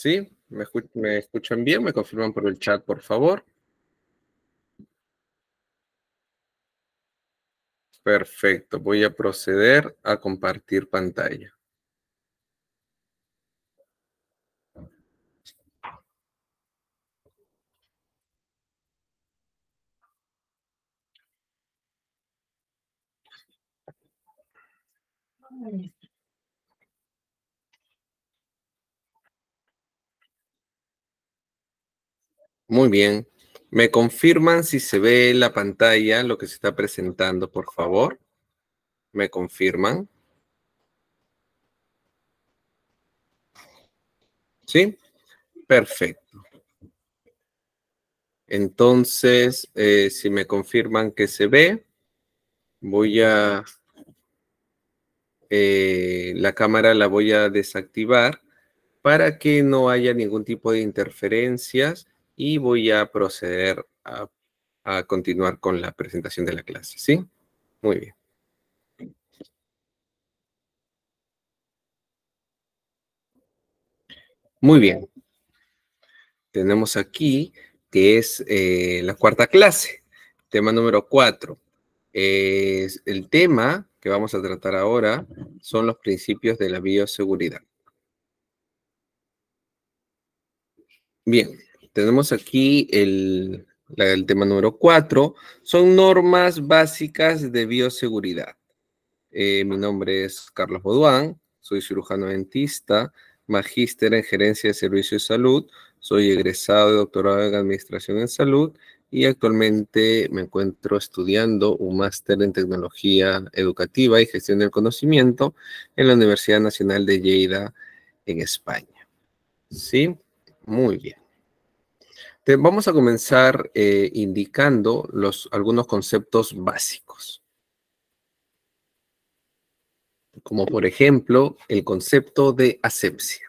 ¿Sí? ¿Me, escuchan bien? ¿Me confirman por el chat, por favor? Perfecto, voy a proceder a compartir pantalla. Muy bien. ¿Me confirman si se ve la pantalla lo que se está presentando, por favor? ¿Me confirman? ¿Sí? Perfecto. Entonces, eh, si me confirman que se ve, voy a... Eh, la cámara la voy a desactivar para que no haya ningún tipo de interferencias y voy a proceder a, continuar con la presentación de la clase, ¿sí? Muy bien. Muy bien. Tenemos aquí que es eh, la cuarta clase, tema número cuatro. el tema que vamos a tratar ahora son los principios de la bioseguridad. Bien. Tenemos aquí el, el tema número cuatro Son normas básicas de bioseguridad. Eh, mi nombre es Carlos Boduán, soy cirujano dentista, magíster en gerencia de servicios de salud, soy egresado de doctorado en administración en salud y actualmente me encuentro estudiando un máster en tecnología educativa y gestión del conocimiento en la Universidad Nacional de Lleida en España. ¿Sí? Muy bien. Este, vamos a comenzar eh, indicando algunos conceptos básicos. Como por ejemplo, el concepto de asepsia.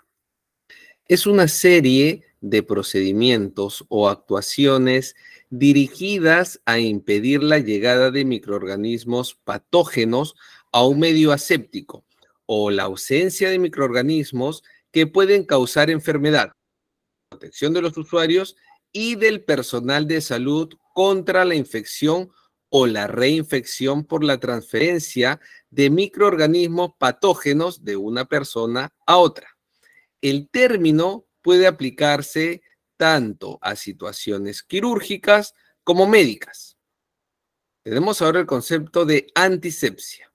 Es una serie de procedimientos o actuaciones dirigidas a impedir la llegada de microorganismos patógenos a un medio aséptico o la ausencia de microorganismos que pueden causar enfermedad. Protección de los usuarios y del personal de salud contra la infección o la reinfección por la transferencia de microorganismos patógenos de una persona a otra. El término puede aplicarse tanto a situaciones quirúrgicas como médicas. Tenemos ahora el concepto de antisepsia.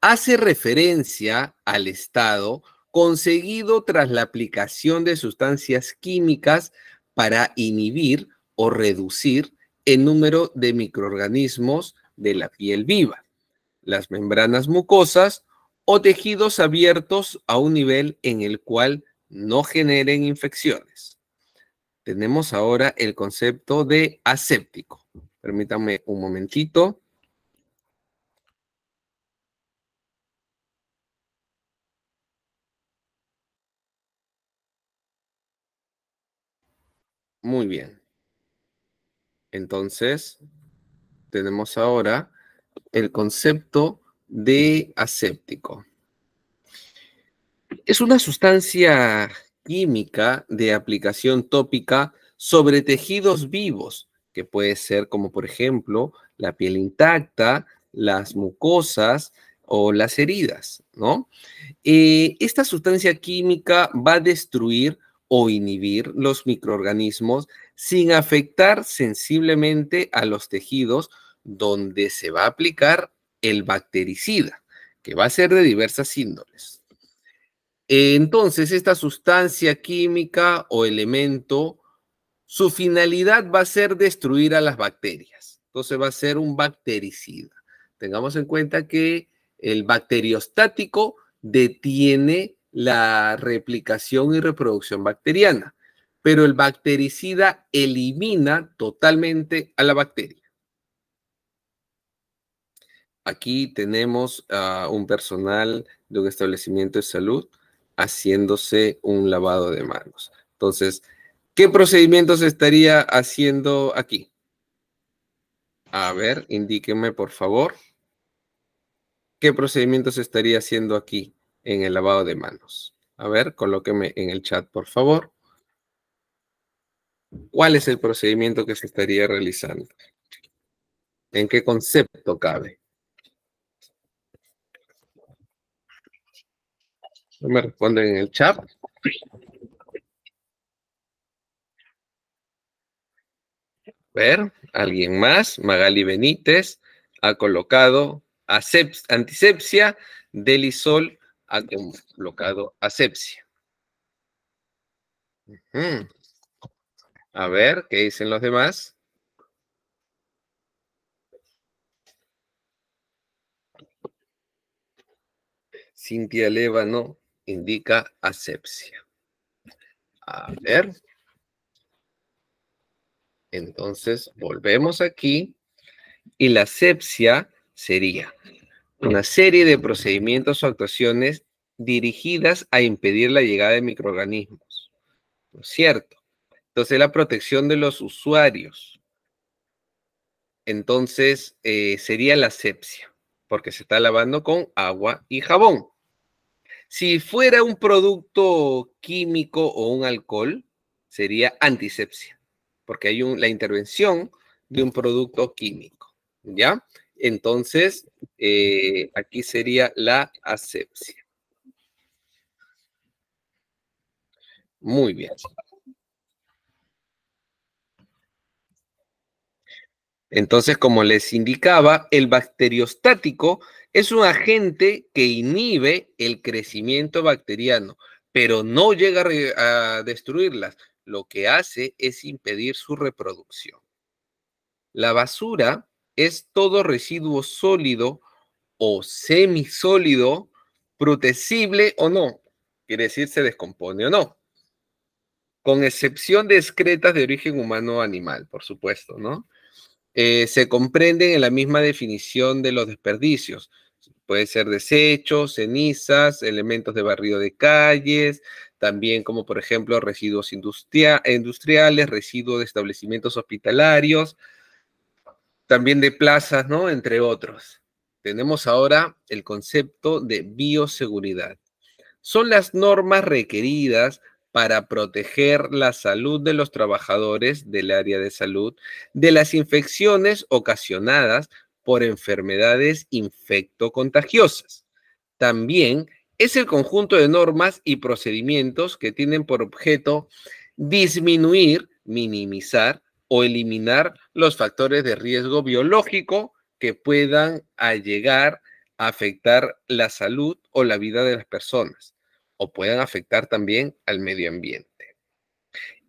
Hace referencia al estado conseguido tras la aplicación de sustancias químicas para inhibir o reducir el número de microorganismos de la piel viva, las membranas mucosas o tejidos abiertos a un nivel en el cual no generen infecciones. Tenemos ahora el concepto de aséptico. Permítanme un momentito. Muy bien. Entonces, tenemos ahora el concepto de aséptico. Es una sustancia química de aplicación tópica sobre tejidos vivos, que puede ser como por ejemplo la piel intacta, las mucosas o las heridas, ¿no? Eh, esta sustancia química va a destruir o inhibir los microorganismos sin afectar sensiblemente a los tejidos donde se va a aplicar el bactericida, que va a ser de diversas índoles. Entonces, esta sustancia química o elemento, su finalidad va a ser destruir a las bacterias. Entonces va a ser un bactericida. Tengamos en cuenta que el bacteriostático detiene la replicación y reproducción bacteriana, pero el bactericida elimina totalmente a la bacteria. Aquí tenemos a un personal de un establecimiento de salud haciéndose un lavado de manos. Entonces, ¿qué procedimiento estaría haciendo aquí? A ver, indíqueme por favor. ¿Qué procedimiento estaría haciendo aquí? en el lavado de manos? A ver, colóqueme en el chat, por favor. ¿Cuál es el procedimiento que se estaría realizando? ¿En qué concepto cabe? No me responden en el chat. A ver, alguien más, Magali Benítez, ha colocado antisepsia del isol ante colocado asepsia. A ver, ¿qué dicen los demás? Cintia Lévano indica asepsia. A ver. Entonces, volvemos aquí. Y la asepsia sería una serie de procedimientos o actuaciones dirigidas a impedir la llegada de microorganismos. ¿No es cierto? Entonces, la protección de los usuarios. Entonces, eh, sería la sepsia porque se está lavando con agua y jabón. Si fuera un producto químico o un alcohol, sería antisepsia, porque hay la intervención de un producto químico. ¿Ya? Entonces, eh, aquí sería la asepsia. Muy bien. Entonces, como les indicaba, el bacteriostático es un agente que inhibe el crecimiento bacteriano, pero no llega a destruirlas. Lo que hace es impedir su reproducción. La basura es todo residuo sólido o semisólido, protecible o no, quiere decir se descompone o no, con excepción de excretas de origen humano o animal, por supuesto, ¿no? Eh, se comprenden en la misma definición de los desperdicios. Puede ser desechos, cenizas, elementos de barrido de calles, también como por ejemplo residuos industriales, residuos de establecimientos hospitalarios, también de plazas, ¿no? Entre otros. Tenemos ahora el concepto de bioseguridad. Son las normas requeridas para proteger la salud de los trabajadores del área de salud de las infecciones ocasionadas por enfermedades infectocontagiosas. También es el conjunto de normas y procedimientos que tienen por objeto disminuir, minimizar o eliminar los factores de riesgo biológico que puedan llegar a afectar la salud o la vida de las personas o puedan afectar también al medio ambiente.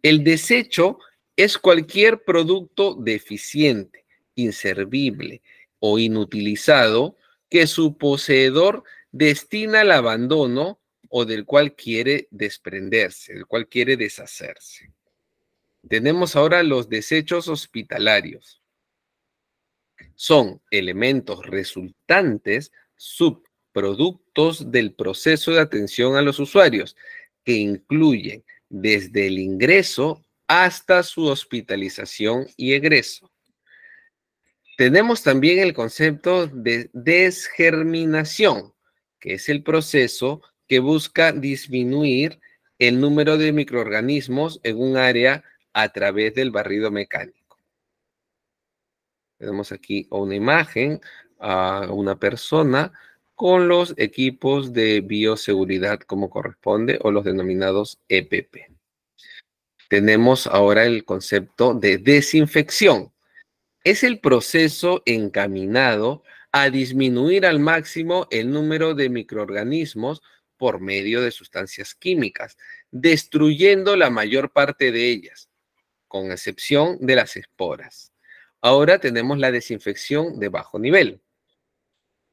El desecho es cualquier producto deficiente, inservible o inutilizado que su poseedor destina al abandono o del cual quiere desprenderse, del cual quiere deshacerse. Tenemos ahora los desechos hospitalarios. Son elementos resultantes subproductos del proceso de atención a los usuarios que incluyen desde el ingreso hasta su hospitalización y egreso. Tenemos también el concepto de desgerminación, que es el proceso que busca disminuir el número de microorganismos en un área a través del barrido mecánico. Tenemos aquí una imagen a una persona con los equipos de bioseguridad como corresponde o los denominados EPP. Tenemos ahora el concepto de desinfección. Es el proceso encaminado a disminuir al máximo el número de microorganismos por medio de sustancias químicas, destruyendo la mayor parte de ellas con excepción de las esporas. Ahora tenemos la desinfección de bajo nivel.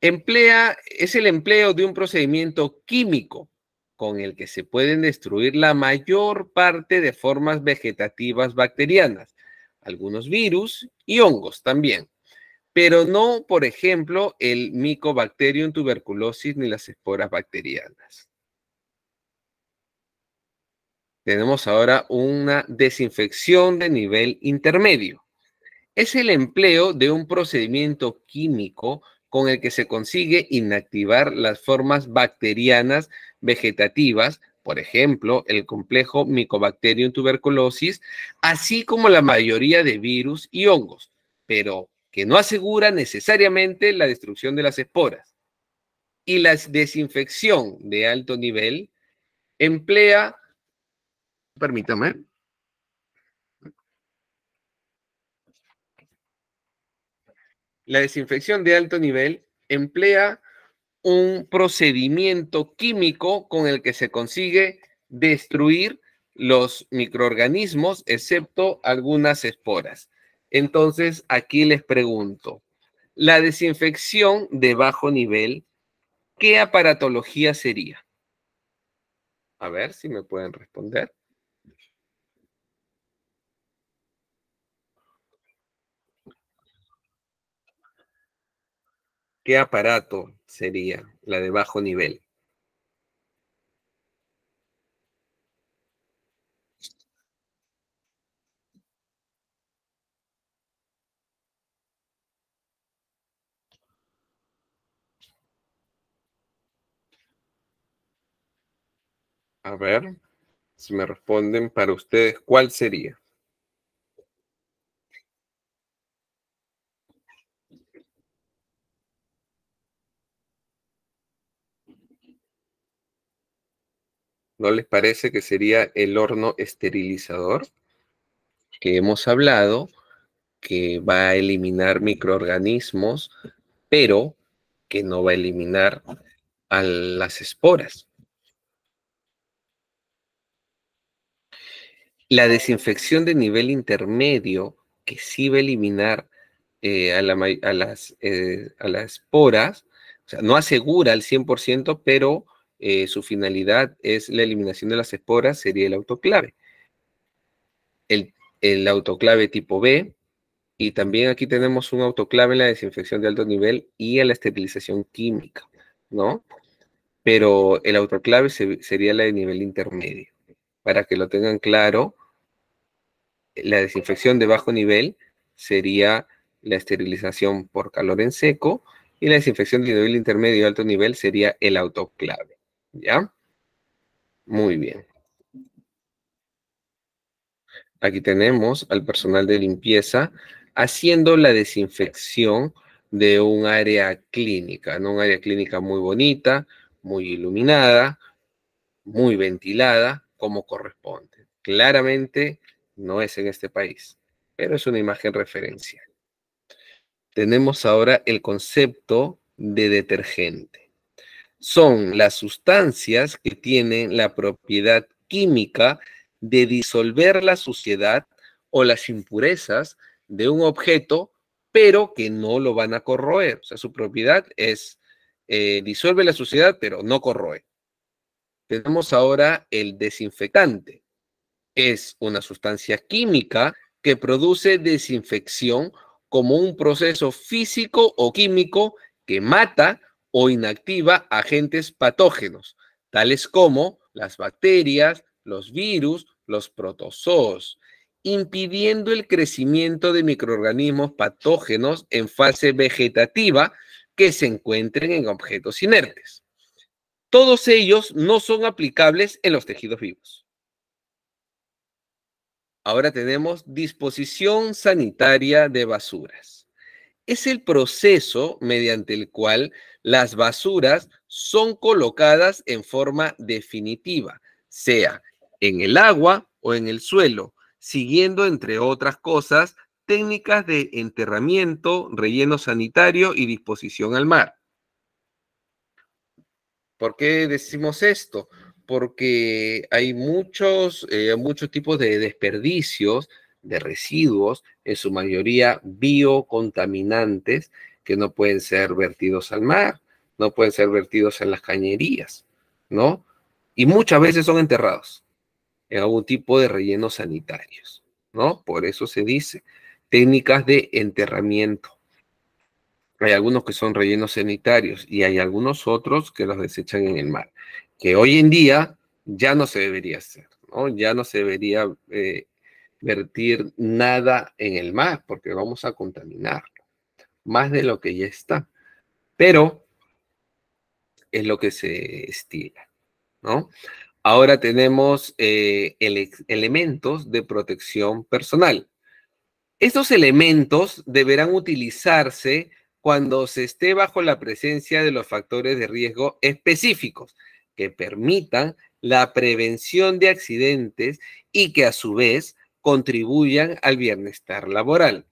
Emplea, es el empleo de un procedimiento químico con el que se pueden destruir la mayor parte de formas vegetativas bacterianas, algunos virus y hongos también, pero no, por ejemplo, el Mycobacterium tuberculosis ni las esporas bacterianas tenemos ahora una desinfección de nivel intermedio. Es el empleo de un procedimiento químico con el que se consigue inactivar las formas bacterianas vegetativas, por ejemplo, el complejo Mycobacterium tuberculosis, así como la mayoría de virus y hongos, pero que no asegura necesariamente la destrucción de las esporas. Y la desinfección de alto nivel emplea Permítame. La desinfección de alto nivel emplea un procedimiento químico con el que se consigue destruir los microorganismos, excepto algunas esporas. Entonces, aquí les pregunto, la desinfección de bajo nivel, ¿qué aparatología sería? A ver si me pueden responder. ¿Qué aparato sería la de bajo nivel? A ver, si me responden para ustedes, ¿cuál sería? ¿no les parece que sería el horno esterilizador? Que hemos hablado que va a eliminar microorganismos, pero que no va a eliminar a las esporas. La desinfección de nivel intermedio, que sí va a eliminar eh, a, las, eh, a las esporas, o sea, no asegura al 100%, pero eh, su finalidad es la eliminación de las esporas, sería el autoclave. El, autoclave tipo B, y también aquí tenemos un autoclave en la desinfección de alto nivel y en la esterilización química, ¿no? Pero el autoclave sería la de nivel intermedio. Para que lo tengan claro, la desinfección de bajo nivel sería la esterilización por calor en seco y la desinfección de nivel intermedio y alto nivel sería el autoclave. ¿Ya? Muy bien. Aquí tenemos al personal de limpieza haciendo la desinfección de un área clínica, ¿no? Un área clínica muy bonita, muy iluminada, muy ventilada, como corresponde. Claramente no es en este país, pero es una imagen referencial. Tenemos ahora el concepto de detergente son las sustancias que tienen la propiedad química de disolver la suciedad o las impurezas de un objeto, pero que no lo van a corroer. O sea, su propiedad es eh, disuelve la suciedad, pero no corroe. Tenemos ahora el desinfectante. Es una sustancia química que produce desinfección como un proceso físico o químico que mata o inactiva agentes patógenos, tales como las bacterias, los virus, los protozoos, impidiendo el crecimiento de microorganismos patógenos en fase vegetativa que se encuentren en objetos inertes. Todos ellos no son aplicables en los tejidos vivos. Ahora tenemos disposición sanitaria de basuras es el proceso mediante el cual las basuras son colocadas en forma definitiva, sea en el agua o en el suelo, siguiendo, entre otras cosas, técnicas de enterramiento, relleno sanitario y disposición al mar. ¿Por qué decimos esto? Porque hay muchos, eh, muchos tipos de desperdicios de residuos, en su mayoría biocontaminantes, que no pueden ser vertidos al mar, no pueden ser vertidos en las cañerías, ¿no? Y muchas veces son enterrados en algún tipo de rellenos sanitarios, ¿no? Por eso se dice técnicas de enterramiento. Hay algunos que son rellenos sanitarios y hay algunos otros que los desechan en el mar, que hoy en día ya no se debería hacer, ¿no? Ya no se debería eh, vertir nada en el mar porque vamos a contaminar más de lo que ya está. Pero es lo que se estira, ¿no? Ahora tenemos eh, elementos de protección personal. Estos elementos deberán utilizarse cuando se esté bajo la presencia de los factores de riesgo específicos que permitan la prevención de accidentes y que a su vez contribuyan al bienestar laboral.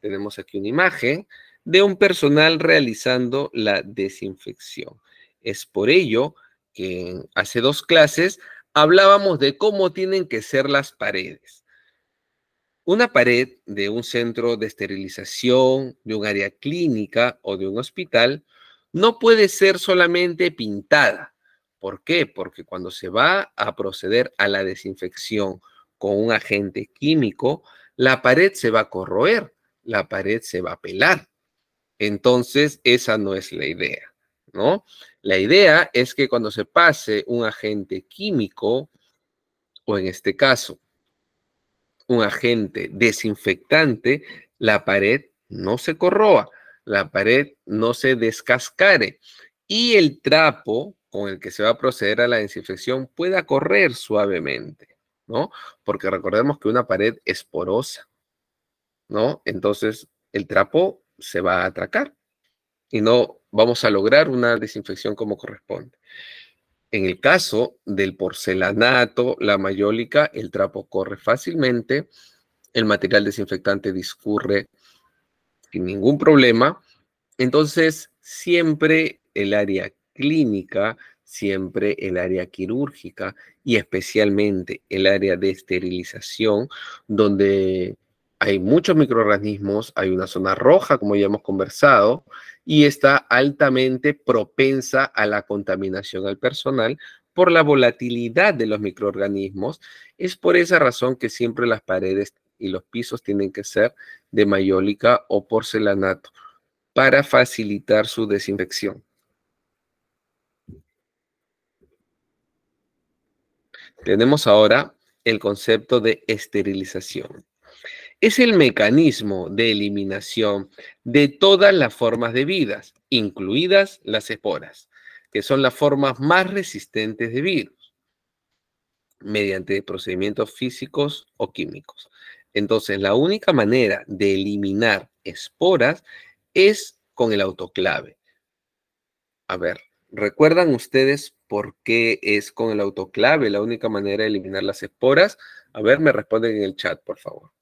Tenemos aquí una imagen de un personal realizando la desinfección. Es por ello que hace dos clases hablábamos de cómo tienen que ser las paredes. Una pared de un centro de esterilización, de un área clínica o de un hospital no puede ser solamente pintada. ¿Por qué? Porque cuando se va a proceder a la desinfección con un agente químico, la pared se va a corroer, la pared se va a pelar. Entonces, esa no es la idea, ¿no? La idea es que cuando se pase un agente químico, o en este caso, un agente desinfectante, la pared no se corroa, la pared no se descascare y el trapo con el que se va a proceder a la desinfección pueda correr suavemente. ¿no? Porque recordemos que una pared es porosa, ¿no? Entonces el trapo se va a atracar y no vamos a lograr una desinfección como corresponde. En el caso del porcelanato, la mayólica, el trapo corre fácilmente, el material desinfectante discurre sin ningún problema. Entonces, siempre el área clínica siempre el área quirúrgica y especialmente el área de esterilización, donde hay muchos microorganismos, hay una zona roja, como ya hemos conversado, y está altamente propensa a la contaminación al personal por la volatilidad de los microorganismos. Es por esa razón que siempre las paredes y los pisos tienen que ser de mayólica o porcelanato para facilitar su desinfección. Tenemos ahora el concepto de esterilización. Es el mecanismo de eliminación de todas las formas de vidas, incluidas las esporas, que son las formas más resistentes de virus, mediante procedimientos físicos o químicos. Entonces, la única manera de eliminar esporas es con el autoclave. A ver, ¿Recuerdan ustedes por qué es con el autoclave la única manera de eliminar las esporas? A ver, me responden en el chat, por favor.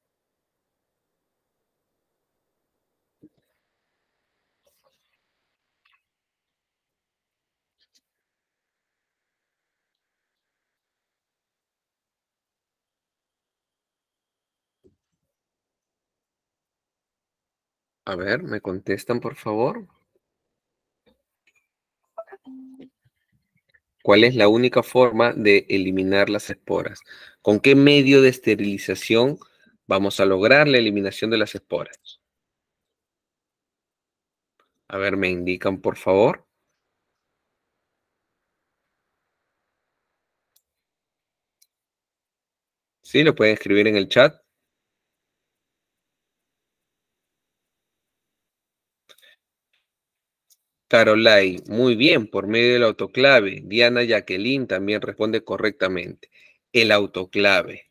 A ver, me contestan, por favor. ¿Cuál es la única forma de eliminar las esporas? ¿Con qué medio de esterilización vamos a lograr la eliminación de las esporas? A ver, me indican, por favor. Sí, lo pueden escribir en el chat. Carolai, muy bien, por medio del autoclave. Diana Jacqueline también responde correctamente. El autoclave.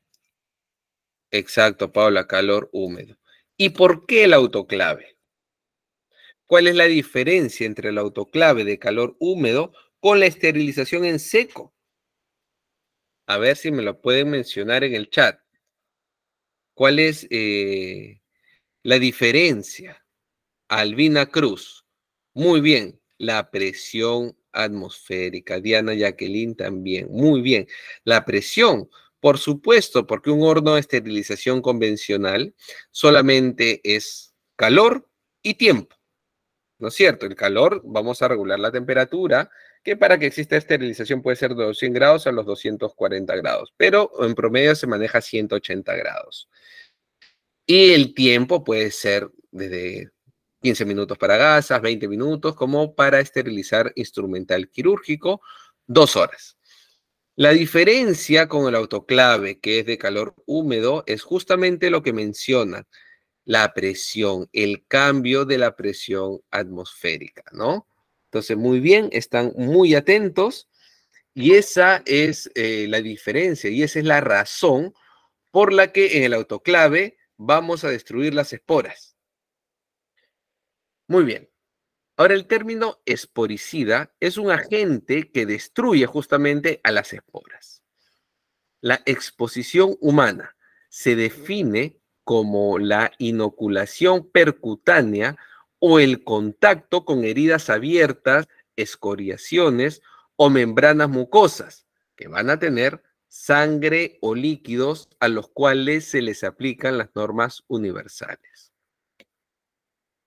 Exacto, Paula, calor húmedo. ¿Y por qué el autoclave? ¿Cuál es la diferencia entre el autoclave de calor húmedo con la esterilización en seco? A ver si me lo pueden mencionar en el chat. ¿Cuál es eh, la diferencia? Albina Cruz. Muy bien. La presión atmosférica. Diana Jacqueline también. Muy bien. La presión. Por supuesto, porque un horno de esterilización convencional solamente es calor y tiempo. ¿No es cierto? El calor, vamos a regular la temperatura, que para que exista esterilización puede ser de los 100 grados a los 240 grados, pero en promedio se maneja 180 grados. Y el tiempo puede ser desde 15 minutos para gasas, 20 minutos, como para esterilizar instrumental quirúrgico, dos horas. La diferencia con el autoclave, que es de calor húmedo, es justamente lo que menciona la presión, el cambio de la presión atmosférica, ¿no? Entonces, muy bien, están muy atentos y esa es eh, la diferencia y esa es la razón por la que en el autoclave vamos a destruir las esporas. Muy bien. Ahora, el término esporicida es un agente que destruye justamente a las esporas. La exposición humana se define como la inoculación percutánea o el contacto con heridas abiertas, escoriaciones o membranas mucosas, que van a tener sangre o líquidos a los cuales se les aplican las normas universales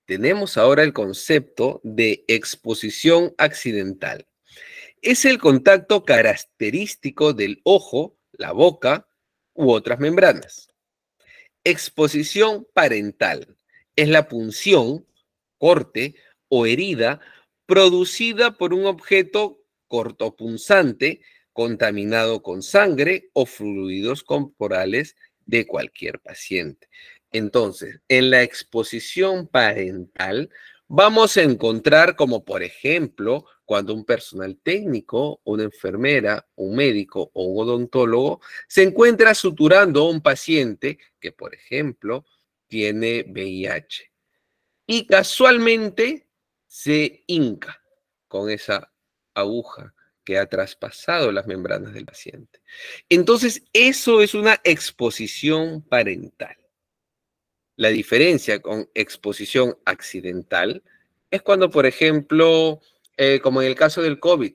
tenemos ahora el concepto de exposición accidental. Es el contacto característico del ojo, la boca u otras membranas. Exposición parental es la punción, corte o herida producida por un objeto cortopunzante contaminado con sangre o fluidos corporales de cualquier paciente. Entonces, en la exposición parental vamos a encontrar como, por ejemplo, cuando un personal técnico, una enfermera, un médico o un odontólogo se encuentra suturando a un paciente que, por ejemplo, tiene VIH y casualmente se hinca con esa aguja que ha traspasado las membranas del paciente. Entonces, eso es una exposición parental. La diferencia con exposición accidental es cuando, por ejemplo, eh, como en el caso del COVID,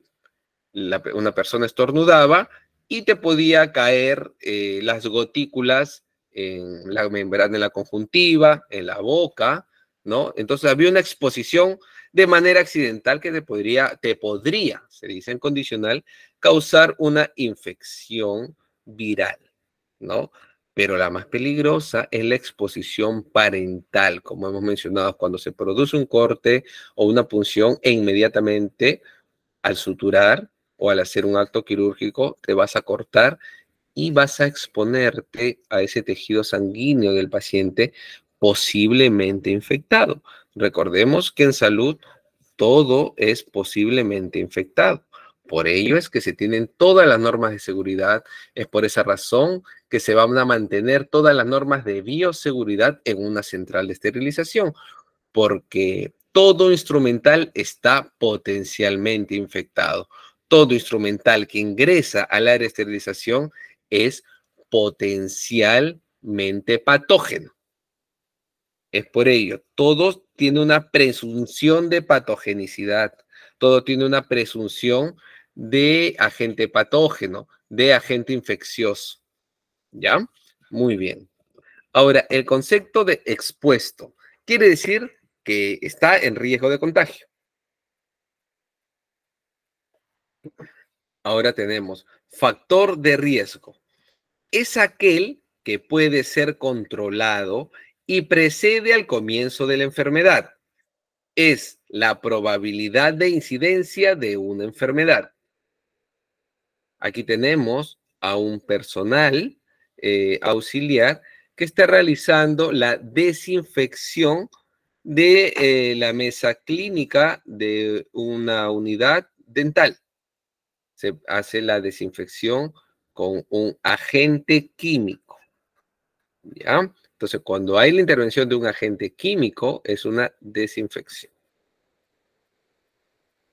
una persona estornudaba y te podía caer eh, las gotículas en la membrana, de la conjuntiva, en la boca, ¿no? Entonces había una exposición de manera accidental que te podría, te podría, se dice en condicional, causar una infección viral, ¿no? Pero la más peligrosa es la exposición parental, como hemos mencionado, cuando se produce un corte o una punción e inmediatamente al suturar o al hacer un acto quirúrgico te vas a cortar y vas a exponerte a ese tejido sanguíneo del paciente posiblemente infectado. Recordemos que en salud todo es posiblemente infectado. Por ello es que se tienen todas las normas de seguridad. Es por esa razón que se van a mantener todas las normas de bioseguridad en una central de esterilización, porque todo instrumental está potencialmente infectado. Todo instrumental que ingresa al área de esterilización es potencialmente patógeno. Es por ello, todo tiene una presunción de patogenicidad, todo tiene una presunción de agente patógeno, de agente infeccioso. ¿Ya? Muy bien. Ahora, el concepto de expuesto quiere decir que está en riesgo de contagio. Ahora tenemos factor de riesgo. Es aquel que puede ser controlado y precede al comienzo de la enfermedad. Es la probabilidad de incidencia de una enfermedad. Aquí tenemos a un personal eh, auxiliar que está realizando la desinfección de eh, la mesa clínica de una unidad dental. Se hace la desinfección con un agente químico. ¿Ya? Entonces, cuando hay la intervención de un agente químico, es una desinfección.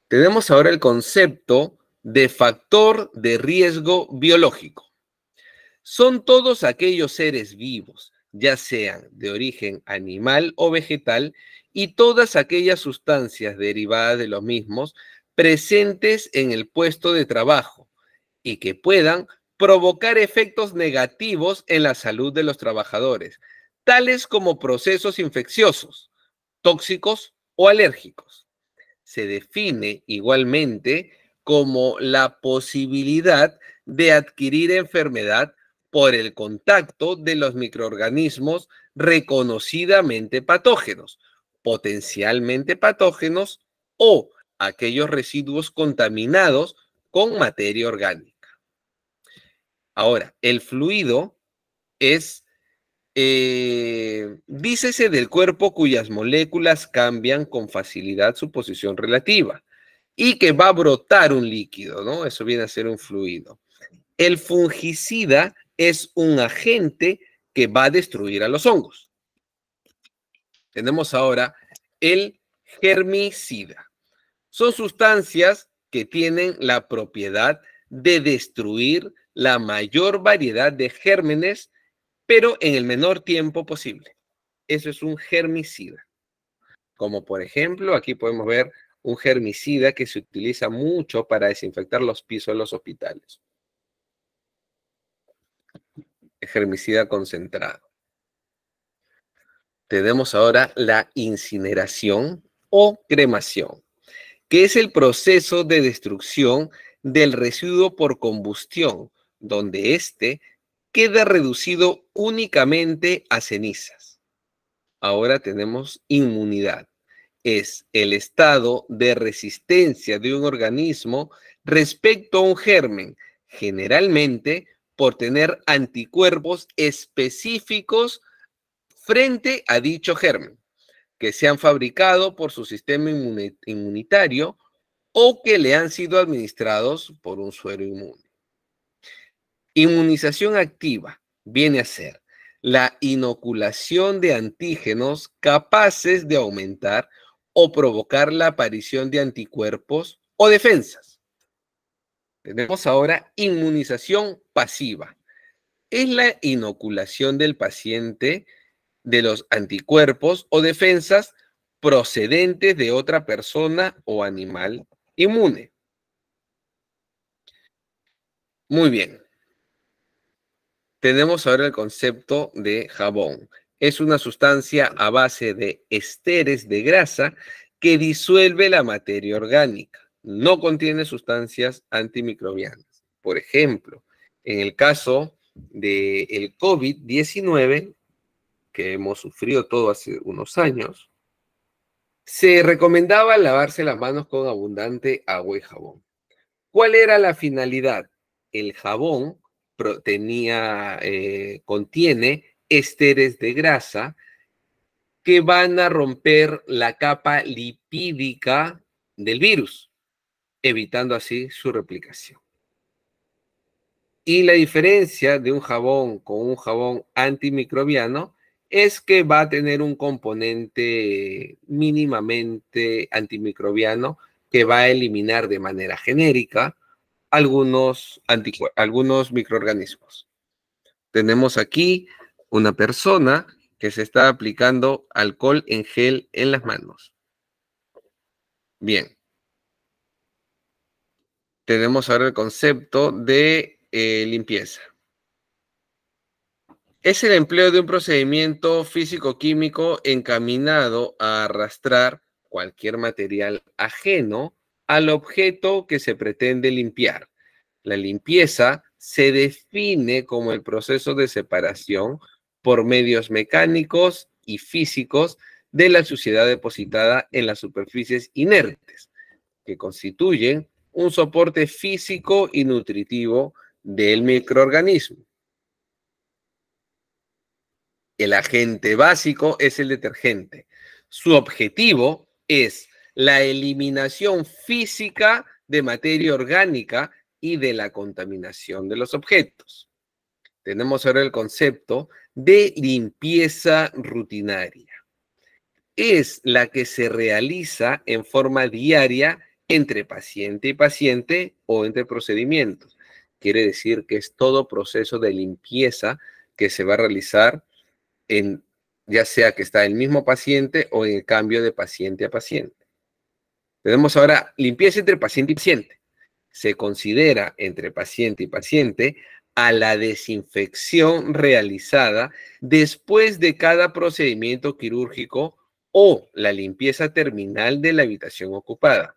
Tenemos ahora el concepto de factor de riesgo biológico. Son todos aquellos seres vivos, ya sean de origen animal o vegetal, y todas aquellas sustancias derivadas de los mismos presentes en el puesto de trabajo y que puedan provocar efectos negativos en la salud de los trabajadores, tales como procesos infecciosos, tóxicos o alérgicos. Se define igualmente como la posibilidad de adquirir enfermedad por el contacto de los microorganismos reconocidamente patógenos, potencialmente patógenos o aquellos residuos contaminados con materia orgánica. Ahora, el fluido es, eh, dícese del cuerpo cuyas moléculas cambian con facilidad su posición relativa y que va a brotar un líquido, ¿no? Eso viene a ser un fluido. El fungicida es un agente que va a destruir a los hongos. Tenemos ahora el germicida. Son sustancias que tienen la propiedad de destruir la mayor variedad de gérmenes, pero en el menor tiempo posible. Eso es un germicida. Como por ejemplo, aquí podemos ver un germicida que se utiliza mucho para desinfectar los pisos de los hospitales. Germicida concentrado. Tenemos ahora la incineración o cremación, que es el proceso de destrucción del residuo por combustión, donde éste queda reducido únicamente a cenizas. Ahora tenemos inmunidad es el estado de resistencia de un organismo respecto a un germen, generalmente por tener anticuerpos específicos frente a dicho germen, que se han fabricado por su sistema inmunitario o que le han sido administrados por un suero inmune. Inmunización activa viene a ser la inoculación de antígenos capaces de aumentar o provocar la aparición de anticuerpos o defensas. Tenemos ahora inmunización pasiva. Es la inoculación del paciente de los anticuerpos o defensas procedentes de otra persona o animal inmune. Muy bien. Tenemos ahora el concepto de jabón es una sustancia a base de esteres de grasa que disuelve la materia orgánica. No contiene sustancias antimicrobianas. Por ejemplo, en el caso del COVID-19, que hemos sufrido todo hace unos años, se recomendaba lavarse las manos con abundante agua y jabón. ¿Cuál era la finalidad? El jabón tenía, eh, contiene esteres de grasa que van a romper la capa lipídica del virus, evitando así su replicación. Y la diferencia de un jabón con un jabón antimicrobiano es que va a tener un componente mínimamente antimicrobiano que va a eliminar de manera genérica algunos microorganismos. Tenemos aquí una persona que se está aplicando alcohol en gel en las manos. Bien. Tenemos ahora el concepto de eh, limpieza. Es el empleo de un procedimiento físico-químico encaminado a arrastrar cualquier material ajeno al objeto que se pretende limpiar. La limpieza se define como el proceso de separación por medios mecánicos y físicos de la suciedad depositada en las superficies inertes, que constituyen un soporte físico y nutritivo del microorganismo. El agente básico es el detergente. Su objetivo es la eliminación física de materia orgánica y de la contaminación de los objetos. Tenemos ahora el concepto de limpieza rutinaria. Es la que se realiza en forma diaria entre paciente y paciente o entre procedimientos. Quiere decir que es todo proceso de limpieza que se va a realizar en ya sea que está el mismo paciente o en el cambio de paciente a paciente. Tenemos ahora limpieza entre paciente y paciente. Se considera entre paciente y paciente a la desinfección realizada después de cada procedimiento quirúrgico o la limpieza terminal de la habitación ocupada.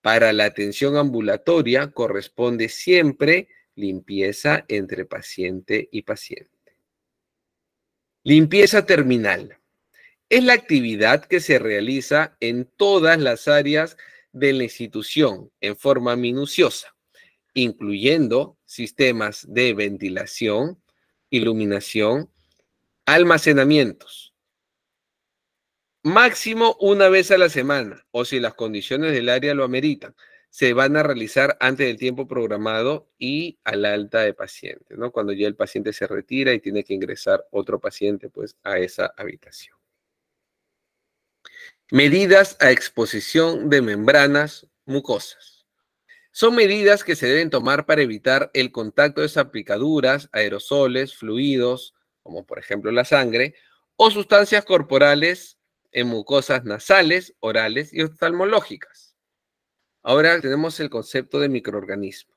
Para la atención ambulatoria corresponde siempre limpieza entre paciente y paciente. Limpieza terminal. Es la actividad que se realiza en todas las áreas de la institución en forma minuciosa, incluyendo sistemas de ventilación, iluminación, almacenamientos. Máximo una vez a la semana, o si las condiciones del área lo ameritan, se van a realizar antes del tiempo programado y a la alta de paciente, ¿no? Cuando ya el paciente se retira y tiene que ingresar otro paciente, pues, a esa habitación. Medidas a exposición de membranas mucosas. Son medidas que se deben tomar para evitar el contacto de esas aerosoles, fluidos, como por ejemplo la sangre, o sustancias corporales en mucosas nasales, orales y oftalmológicas. Ahora tenemos el concepto de microorganismo.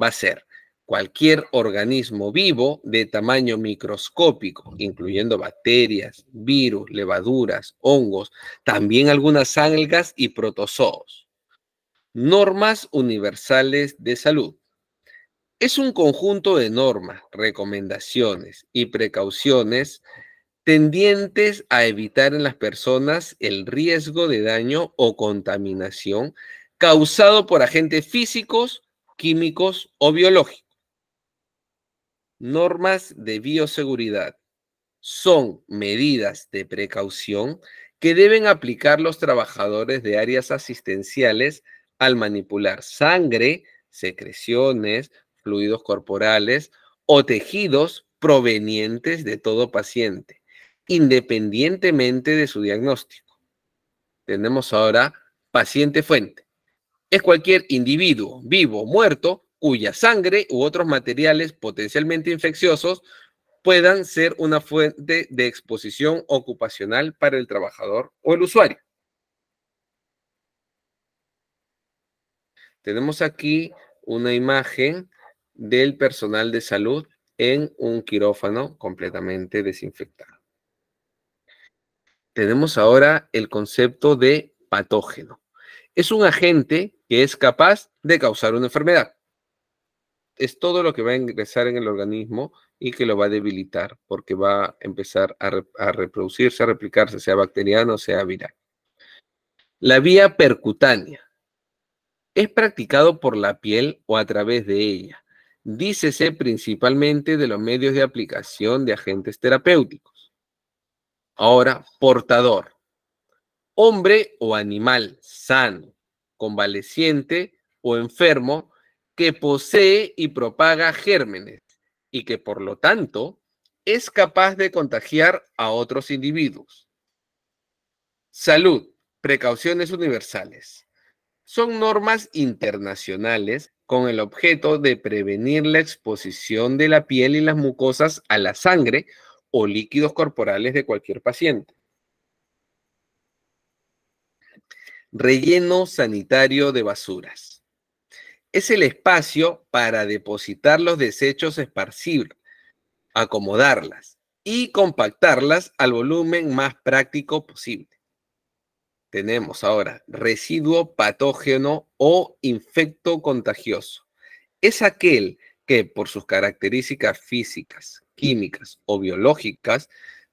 Va a ser cualquier organismo vivo de tamaño microscópico, incluyendo bacterias, virus, levaduras, hongos, también algunas algas y protozoos. Normas universales de salud. Es un conjunto de normas, recomendaciones y precauciones tendientes a evitar en las personas el riesgo de daño o contaminación causado por agentes físicos, químicos o biológicos. Normas de bioseguridad son medidas de precaución que deben aplicar los trabajadores de áreas asistenciales al manipular sangre, secreciones, fluidos corporales o tejidos provenientes de todo paciente, independientemente de su diagnóstico. Tenemos ahora paciente fuente. Es cualquier individuo vivo o muerto cuya sangre u otros materiales potencialmente infecciosos puedan ser una fuente de exposición ocupacional para el trabajador o el usuario. Tenemos aquí una imagen del personal de salud en un quirófano completamente desinfectado. Tenemos ahora el concepto de patógeno. Es un agente que es capaz de causar una enfermedad. Es todo lo que va a ingresar en el organismo y que lo va a debilitar porque va a empezar a, reproducirse, a replicarse, sea bacteriano, sea viral. La vía percutánea es practicado por la piel o a través de ella. Dícese principalmente de los medios de aplicación de agentes terapéuticos. Ahora, portador. Hombre o animal sano, convaleciente o enfermo que posee y propaga gérmenes y que por lo tanto es capaz de contagiar a otros individuos. Salud, precauciones universales son normas internacionales con el objeto de prevenir la exposición de la piel y las mucosas a la sangre o líquidos corporales de cualquier paciente. Relleno sanitario de basuras. Es el espacio para depositar los desechos esparcidos, acomodarlas y compactarlas al volumen más práctico posible tenemos ahora residuo patógeno o infecto contagioso. Es aquel que por sus características físicas, químicas o biológicas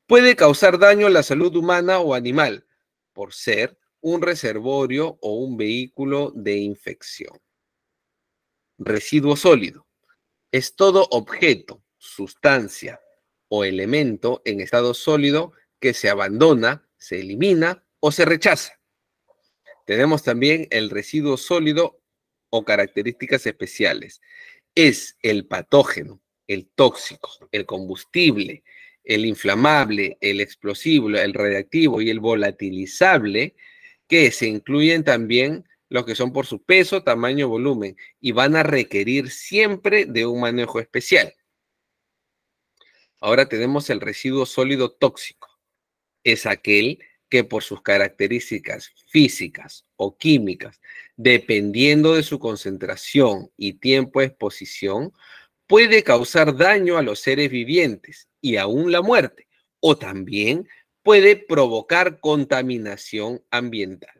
puede causar daño a la salud humana o animal por ser un reservorio o un vehículo de infección. Residuo sólido. Es todo objeto, sustancia o elemento en estado sólido que se abandona, se elimina o se rechaza. Tenemos también el residuo sólido o características especiales. Es el patógeno, el tóxico, el combustible, el inflamable, el explosivo, el radiactivo y el volatilizable, que se incluyen también los que son por su peso, tamaño, volumen, y van a requerir siempre de un manejo especial. Ahora tenemos el residuo sólido tóxico. Es aquel que por sus características físicas o químicas, dependiendo de su concentración y tiempo de exposición, puede causar daño a los seres vivientes y aún la muerte, o también puede provocar contaminación ambiental.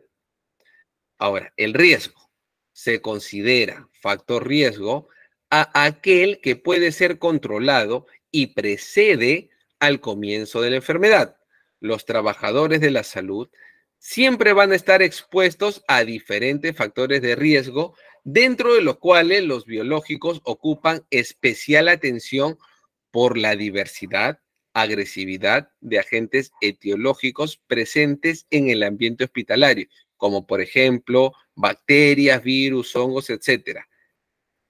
Ahora, el riesgo se considera factor riesgo a aquel que puede ser controlado y precede al comienzo de la enfermedad los trabajadores de la salud siempre van a estar expuestos a diferentes factores de riesgo, dentro de los cuales los biológicos ocupan especial atención por la diversidad, agresividad de agentes etiológicos presentes en el ambiente hospitalario, como por ejemplo bacterias, virus, hongos, etcétera,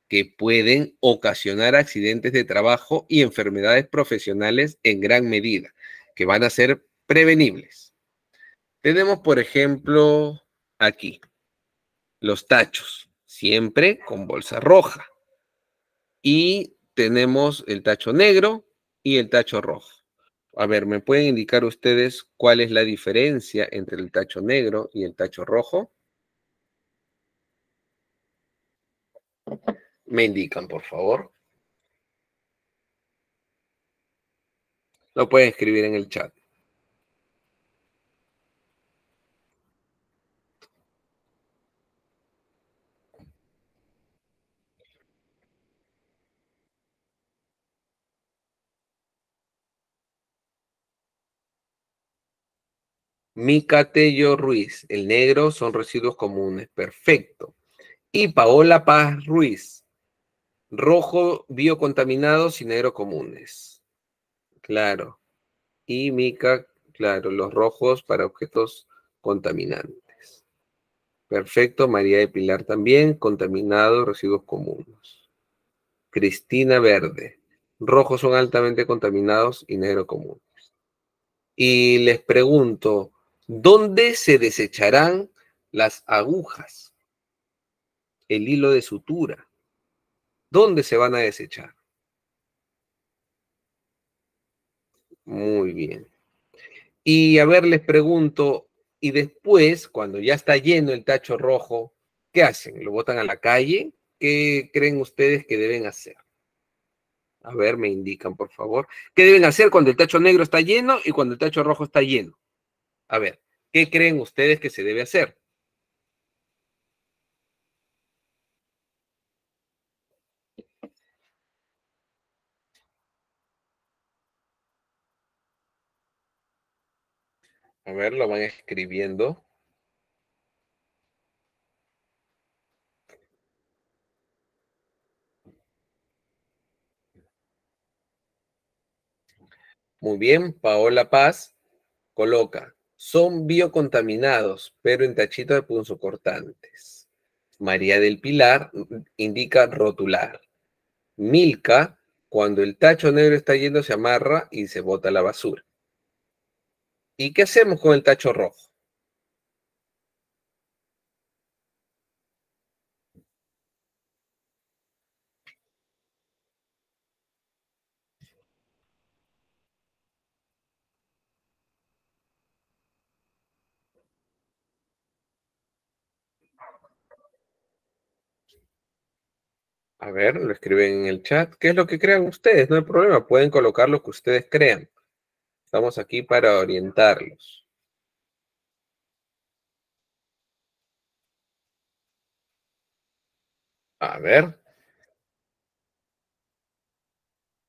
que pueden ocasionar accidentes de trabajo y enfermedades profesionales en gran medida, que van a ser prevenibles. Tenemos, por ejemplo, aquí los tachos, siempre con bolsa roja. Y tenemos el tacho negro y el tacho rojo. A ver, ¿me pueden indicar ustedes cuál es la diferencia entre el tacho negro y el tacho rojo? Me indican, por favor. Lo pueden escribir en el chat. Mica Tello Ruiz, el negro son residuos comunes, perfecto. Y Paola Paz Ruiz, rojo biocontaminados y negro comunes. Claro. Y Mica, claro, los rojos para objetos contaminantes. Perfecto, María de Pilar también, contaminados, residuos comunes. Cristina Verde, rojos son altamente contaminados y negro comunes. Y les pregunto, ¿Dónde se desecharán las agujas, el hilo de sutura. ¿Dónde se van a desechar? Muy bien. Y a ver, les pregunto, y después, cuando ya está lleno el tacho rojo, ¿qué hacen? ¿Lo botan a la calle? ¿Qué creen ustedes que deben hacer? A ver, me indican, por favor. ¿Qué deben hacer cuando el tacho negro está lleno y cuando el tacho rojo está lleno? A ver, ¿qué creen ustedes que se debe hacer? A ver, lo van escribiendo. Muy bien, Paola Paz coloca son biocontaminados, pero en tachitos de punzocortantes. María del Pilar mm, indica rotular. Milka, cuando el tacho negro está yendo, se amarra y se bota la basura. ¿Y qué hacemos con el tacho rojo? A ver, lo escriben en el chat. ¿Qué es lo que crean ustedes? No hay problema, pueden colocar lo que ustedes crean. Estamos aquí para orientarlos. A ver.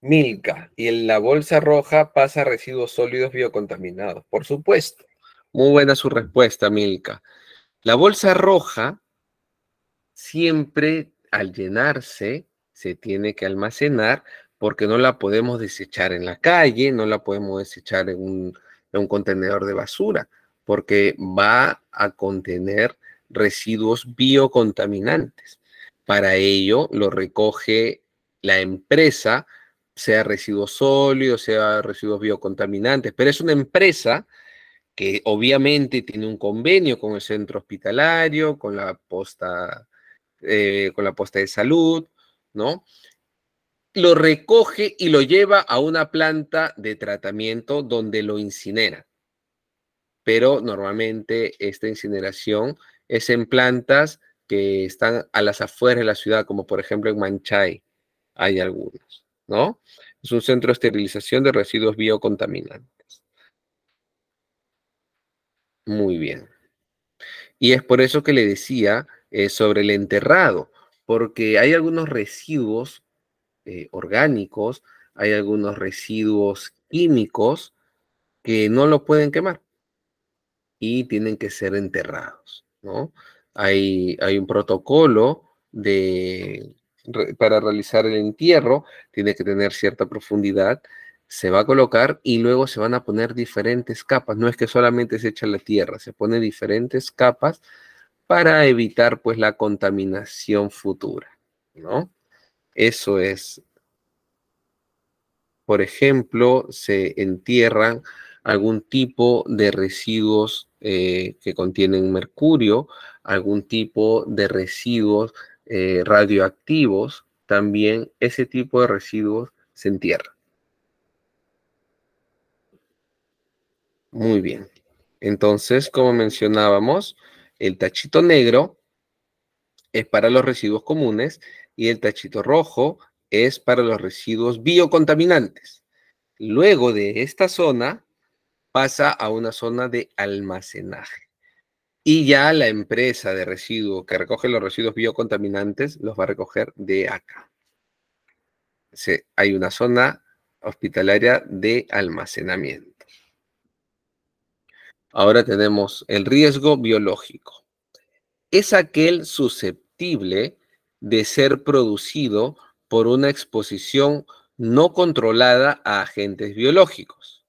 Milka, y en la bolsa roja pasa residuos sólidos biocontaminados. Por supuesto. Muy buena su respuesta, Milka. La bolsa roja siempre al llenarse se tiene que almacenar porque no la podemos desechar en la calle, no la podemos desechar en un, contenedor de basura, porque va a contener residuos biocontaminantes. Para ello lo recoge la empresa, sea residuos sólidos, sea residuos biocontaminantes, pero es una empresa que obviamente tiene un convenio con el centro hospitalario, con la posta eh, con la posta de salud, ¿no? Lo recoge y lo lleva a una planta de tratamiento donde lo incinera. Pero normalmente esta incineración es en plantas que están a las afueras de la ciudad, como por ejemplo en Manchay hay algunos, ¿no? Es un centro de esterilización de residuos biocontaminantes. Muy bien. Y es por eso que le decía eh, sobre el enterrado, porque hay algunos residuos eh, orgánicos, hay algunos residuos químicos que no lo pueden quemar y tienen que ser enterrados, ¿no? Hay, hay un protocolo de, para realizar el entierro, tiene que tener cierta profundidad, se va a colocar y luego se van a poner diferentes capas, no es que solamente se echa la tierra, se pone diferentes capas para evitar pues la contaminación futura, ¿no? Eso es. Por ejemplo, se entierran algún tipo de residuos eh, que contienen mercurio, algún tipo de residuos eh, radioactivos, también ese tipo de residuos se entierran. Muy bien. Entonces, como mencionábamos, el tachito negro es para los residuos comunes y el tachito rojo es para los residuos biocontaminantes. Luego de esta zona pasa a una zona de almacenaje. Y ya la empresa de residuos que recoge los residuos biocontaminantes los va a recoger de acá. hay una zona hospitalaria de almacenamiento. Ahora tenemos el riesgo biológico. Es aquel susceptible de ser producido por una exposición no controlada a agentes biológicos.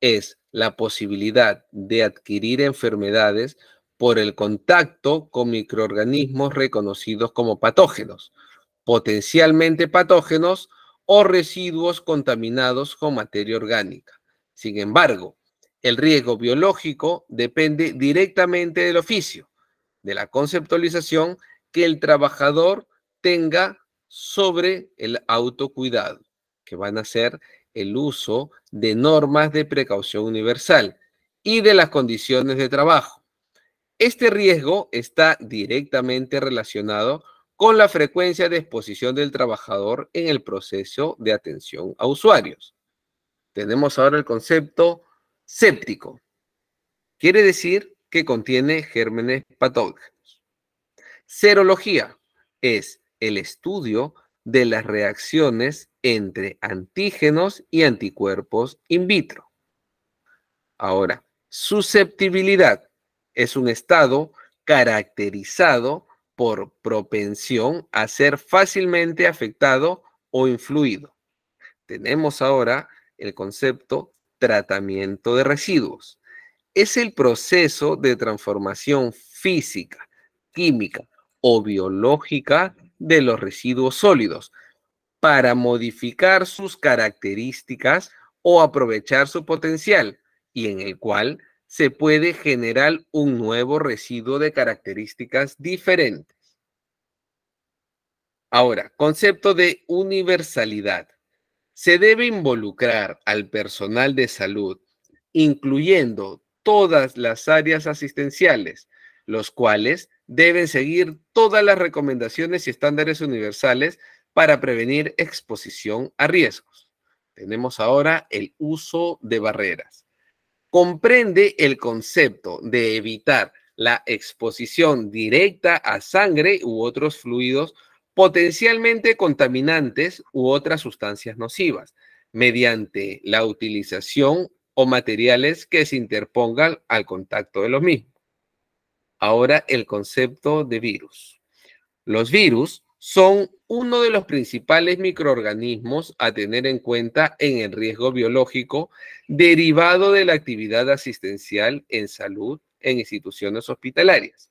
Es la posibilidad de adquirir enfermedades por el contacto con microorganismos reconocidos como patógenos, potencialmente patógenos o residuos contaminados con materia orgánica. Sin embargo, el riesgo biológico depende directamente del oficio, de la conceptualización que el trabajador tenga sobre el autocuidado, que van a ser el uso de normas de precaución universal y de las condiciones de trabajo. Este riesgo está directamente relacionado con la frecuencia de exposición del trabajador en el proceso de atención a usuarios. Tenemos ahora el concepto séptico. Quiere decir que contiene gérmenes patógenos. Serología es el estudio de las reacciones entre antígenos y anticuerpos in vitro. Ahora, susceptibilidad es un estado caracterizado por propensión a ser fácilmente afectado o influido. Tenemos ahora el concepto tratamiento de residuos. Es el proceso de transformación física, química o biológica de los residuos sólidos para modificar sus características o aprovechar su potencial y en el cual se puede generar un nuevo residuo de características diferentes. Ahora, concepto de universalidad. Se debe involucrar al personal de salud, incluyendo todas las áreas asistenciales, los cuales deben seguir todas las recomendaciones y estándares universales para prevenir exposición a riesgos. Tenemos ahora el uso de barreras. Comprende el concepto de evitar la exposición directa a sangre u otros fluidos potencialmente contaminantes u otras sustancias nocivas, mediante la utilización o materiales que se interpongan al contacto de los mismos. Ahora el concepto de virus. Los virus son uno de los principales microorganismos a tener en cuenta en el riesgo biológico derivado de la actividad asistencial en salud en instituciones hospitalarias.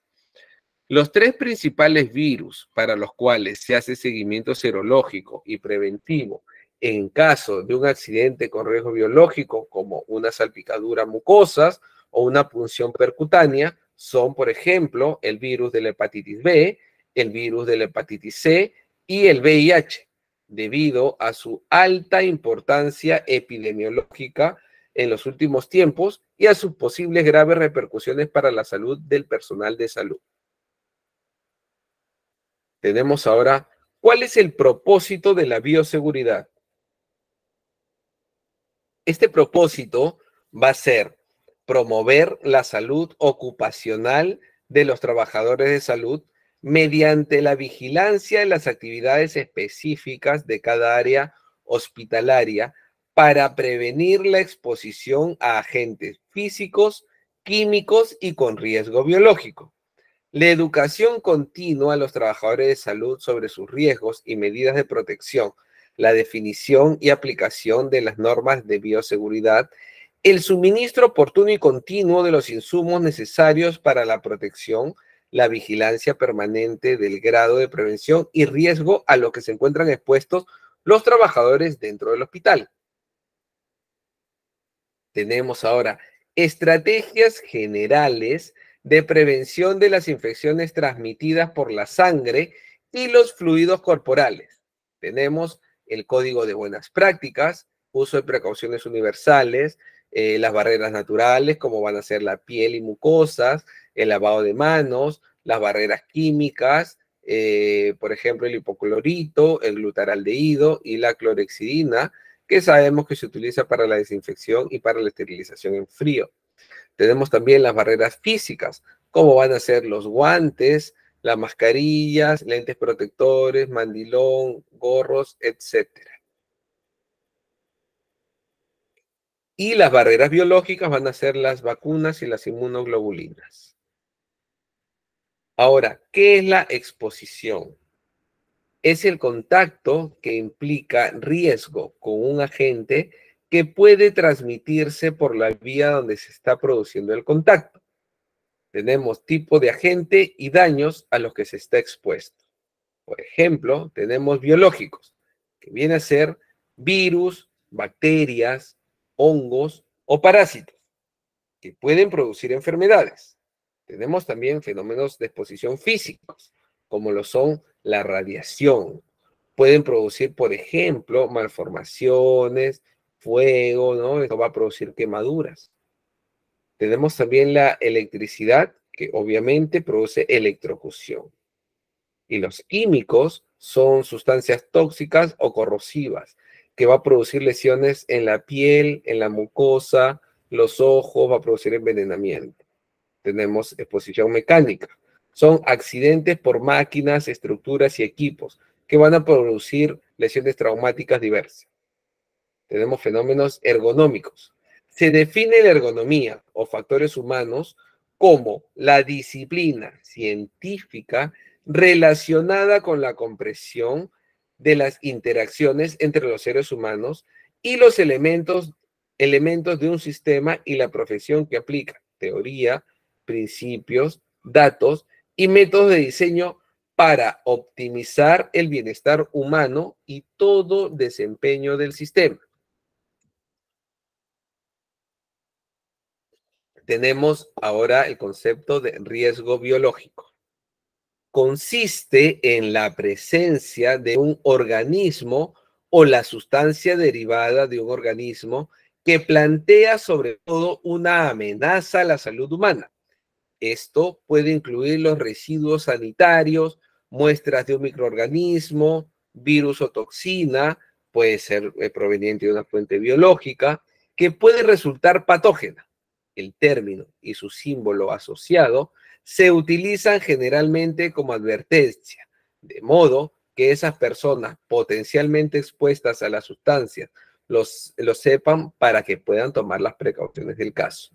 Los tres principales virus para los cuales se hace seguimiento serológico y preventivo en caso de un accidente con riesgo biológico, como una salpicadura mucosas o una punción percutánea, son, por ejemplo, el virus de la hepatitis B, el virus de la hepatitis C y el VIH, debido a su alta importancia epidemiológica en los últimos tiempos y a sus posibles graves repercusiones para la salud del personal de salud tenemos ahora, ¿cuál es el propósito de la bioseguridad? Este propósito va a ser promover la salud ocupacional de los trabajadores de salud mediante la vigilancia de las actividades específicas de cada área hospitalaria para prevenir la exposición a agentes físicos, químicos y con riesgo biológico. La educación continua a los trabajadores de salud sobre sus riesgos y medidas de protección, la definición y aplicación de las normas de bioseguridad, el suministro oportuno y continuo de los insumos necesarios para la protección, la vigilancia permanente del grado de prevención y riesgo a lo que se encuentran expuestos los trabajadores dentro del hospital. Tenemos ahora estrategias generales de prevención de las infecciones transmitidas por la sangre y los fluidos corporales. Tenemos el Código de Buenas Prácticas, uso de precauciones universales, eh, las barreras naturales, como van a ser la piel y mucosas, el lavado de manos, las barreras químicas, eh, por ejemplo, el hipoclorito, el glutaraldehído y la clorexidina, que sabemos que se utiliza para la desinfección y para la esterilización en frío. Tenemos también las barreras físicas, como van a ser los guantes, las mascarillas, lentes protectores, mandilón, gorros, etc. Y las barreras biológicas van a ser las vacunas y las inmunoglobulinas. Ahora, ¿qué es la exposición? Es el contacto que implica riesgo con un agente que puede transmitirse por la vía donde se está produciendo el contacto. Tenemos tipo de agente y daños a los que se está expuesto. Por ejemplo, tenemos biológicos, que viene a ser virus, bacterias, hongos o parásitos, que pueden producir enfermedades. Tenemos también fenómenos de exposición físicos, como lo son la radiación. Pueden producir, por ejemplo, malformaciones, fuego, ¿no? Esto va a producir quemaduras. Tenemos también la electricidad, que obviamente produce electrocución. Y los químicos son sustancias tóxicas o corrosivas, que va a producir lesiones en la piel, en la mucosa, los ojos, va a producir envenenamiento. Tenemos exposición mecánica. Son accidentes por máquinas, estructuras y equipos que van a producir lesiones traumáticas diversas tenemos fenómenos ergonómicos. Se define la ergonomía o factores humanos como la disciplina científica relacionada con la compresión de las interacciones entre los seres humanos y los elementos, elementos de un sistema y la profesión que aplica, teoría, principios, datos y métodos de diseño para optimizar el bienestar humano y todo desempeño del sistema. tenemos ahora el concepto de riesgo biológico. Consiste en la presencia de un organismo o la sustancia derivada de un organismo que plantea sobre todo una amenaza a la salud humana. Esto puede incluir los residuos sanitarios, muestras de un microorganismo, virus o toxina, puede ser eh, proveniente de una fuente biológica, que puede resultar patógena el término y su símbolo asociado se utilizan generalmente como advertencia, de modo que esas personas potencialmente expuestas a la sustancia los, los sepan para que puedan tomar las precauciones del caso.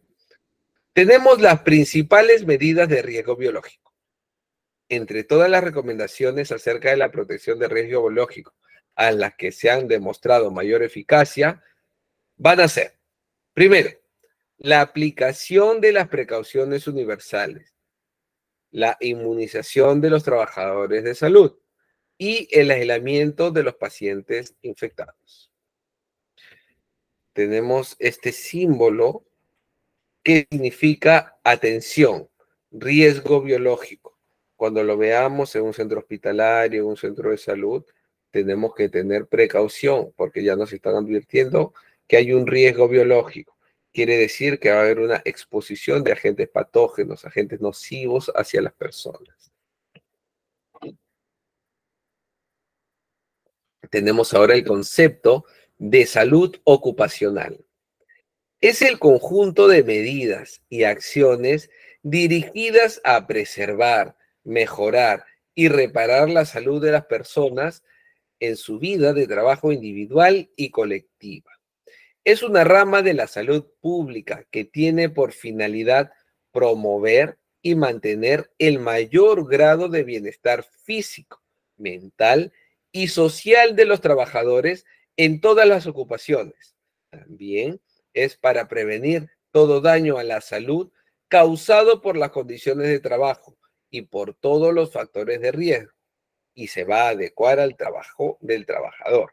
Tenemos las principales medidas de riesgo biológico. Entre todas las recomendaciones acerca de la protección de riesgo biológico a las que se han demostrado mayor eficacia, van a ser, primero, la aplicación de las precauciones universales, la inmunización de los trabajadores de salud y el aislamiento de los pacientes infectados. Tenemos este símbolo que significa atención, riesgo biológico. Cuando lo veamos en un centro hospitalario, en un centro de salud, tenemos que tener precaución porque ya nos están advirtiendo que hay un riesgo biológico quiere decir que va a haber una exposición de agentes patógenos, agentes nocivos hacia las personas. Tenemos ahora el concepto de salud ocupacional. Es el conjunto de medidas y acciones dirigidas a preservar, mejorar y reparar la salud de las personas en su vida de trabajo individual y colectiva es una rama de la salud pública que tiene por finalidad promover y mantener el mayor grado de bienestar físico, mental y social de los trabajadores en todas las ocupaciones. También es para prevenir todo daño a la salud causado por las condiciones de trabajo y por todos los factores de riesgo y se va a adecuar al trabajo del trabajador,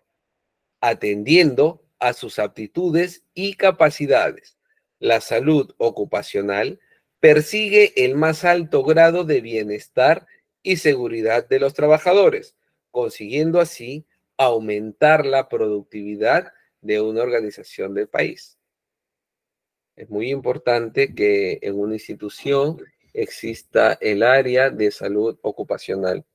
atendiendo a sus aptitudes y capacidades. La salud ocupacional persigue el más alto grado de bienestar y seguridad de los trabajadores, consiguiendo así aumentar la productividad de una organización del país. Es muy importante que en una institución exista el área de salud ocupacional,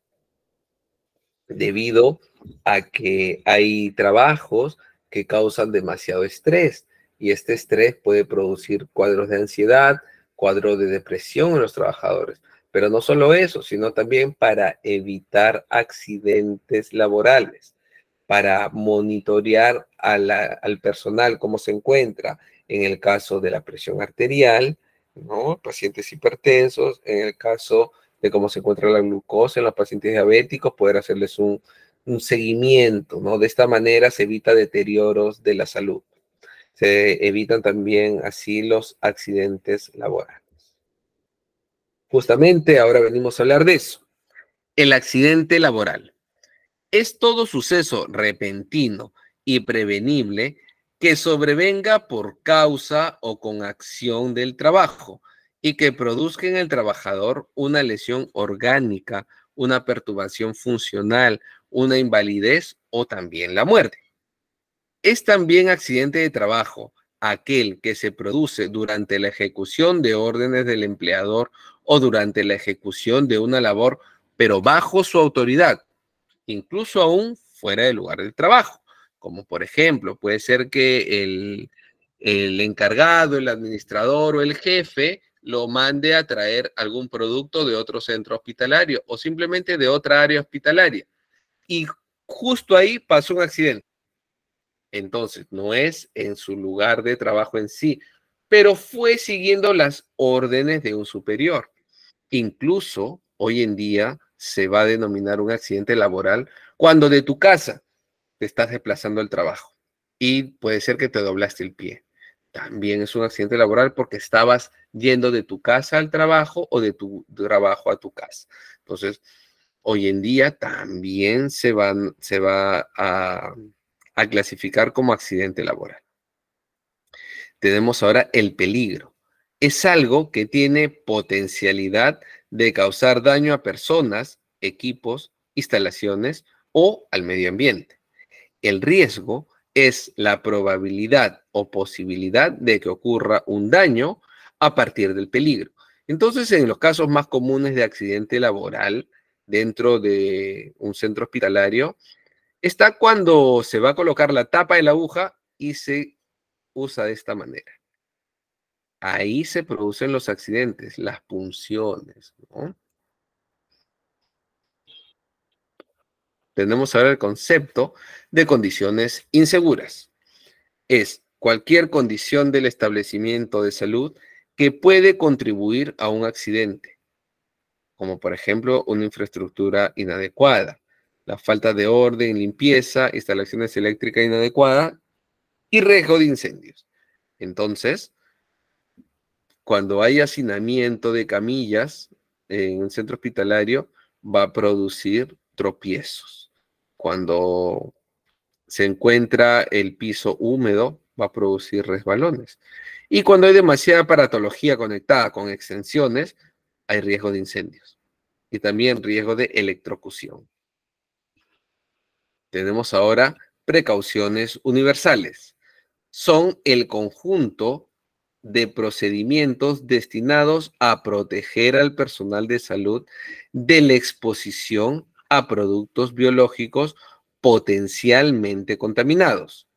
debido a que hay trabajos que causan demasiado estrés y este estrés puede producir cuadros de ansiedad, cuadros de depresión en los trabajadores. Pero no solo eso, sino también para evitar accidentes laborales, para monitorear al personal cómo se encuentra en el caso de la presión arterial, ¿no? pacientes hipertensos, en el caso de cómo se encuentra la glucosa en los pacientes diabéticos, poder hacerles un un seguimiento, ¿no? De esta manera se evita deterioros de la salud. Se evitan también así los accidentes laborales. Justamente ahora venimos a hablar de eso. El accidente laboral. Es todo suceso repentino y prevenible que sobrevenga por causa o con acción del trabajo y que produzca en el trabajador una lesión orgánica, una perturbación funcional, una invalidez o también la muerte. Es también accidente de trabajo aquel que se produce durante la ejecución de órdenes del empleador o durante la ejecución de una labor, pero bajo su autoridad, incluso aún fuera del lugar del trabajo, como por ejemplo puede ser que el, el encargado, el administrador o el jefe lo mande a traer algún producto de otro centro hospitalario o simplemente de otra área hospitalaria y justo ahí pasó un accidente. Entonces, no es en su lugar de trabajo en sí, pero fue siguiendo las órdenes de un superior. Incluso hoy en día se va a denominar un accidente laboral cuando de tu casa te estás desplazando al trabajo y puede ser que te doblaste el pie. También es un accidente laboral porque estabas yendo de tu casa al trabajo o de tu trabajo a tu casa. Entonces, hoy en día también se, va a clasificar como accidente laboral. Tenemos ahora el peligro. Es algo que tiene potencialidad de causar daño a personas, equipos, instalaciones o al medio ambiente. El riesgo es la probabilidad o posibilidad de que ocurra un daño a partir del peligro. Entonces, en los casos más comunes de accidente laboral, dentro de un centro hospitalario, está cuando se va a colocar la tapa de la aguja y se usa de esta manera. Ahí se producen los accidentes, las punciones. Tenemos ahora el concepto de condiciones inseguras. Es cualquier condición del establecimiento de salud que puede contribuir a un accidente como por ejemplo una infraestructura inadecuada, la falta de orden, limpieza, instalaciones eléctricas inadecuadas y riesgo de incendios. Entonces, cuando hay hacinamiento de camillas en un centro hospitalario, va a producir tropiezos. Cuando se encuentra el piso húmedo, va a producir resbalones. Y cuando hay demasiada paratología conectada con extensiones, hay riesgo de incendios y también riesgo de electrocución. Tenemos ahora precauciones universales. Son el conjunto de procedimientos destinados a proteger al personal de salud de la exposición a productos biológicos potencialmente contaminados.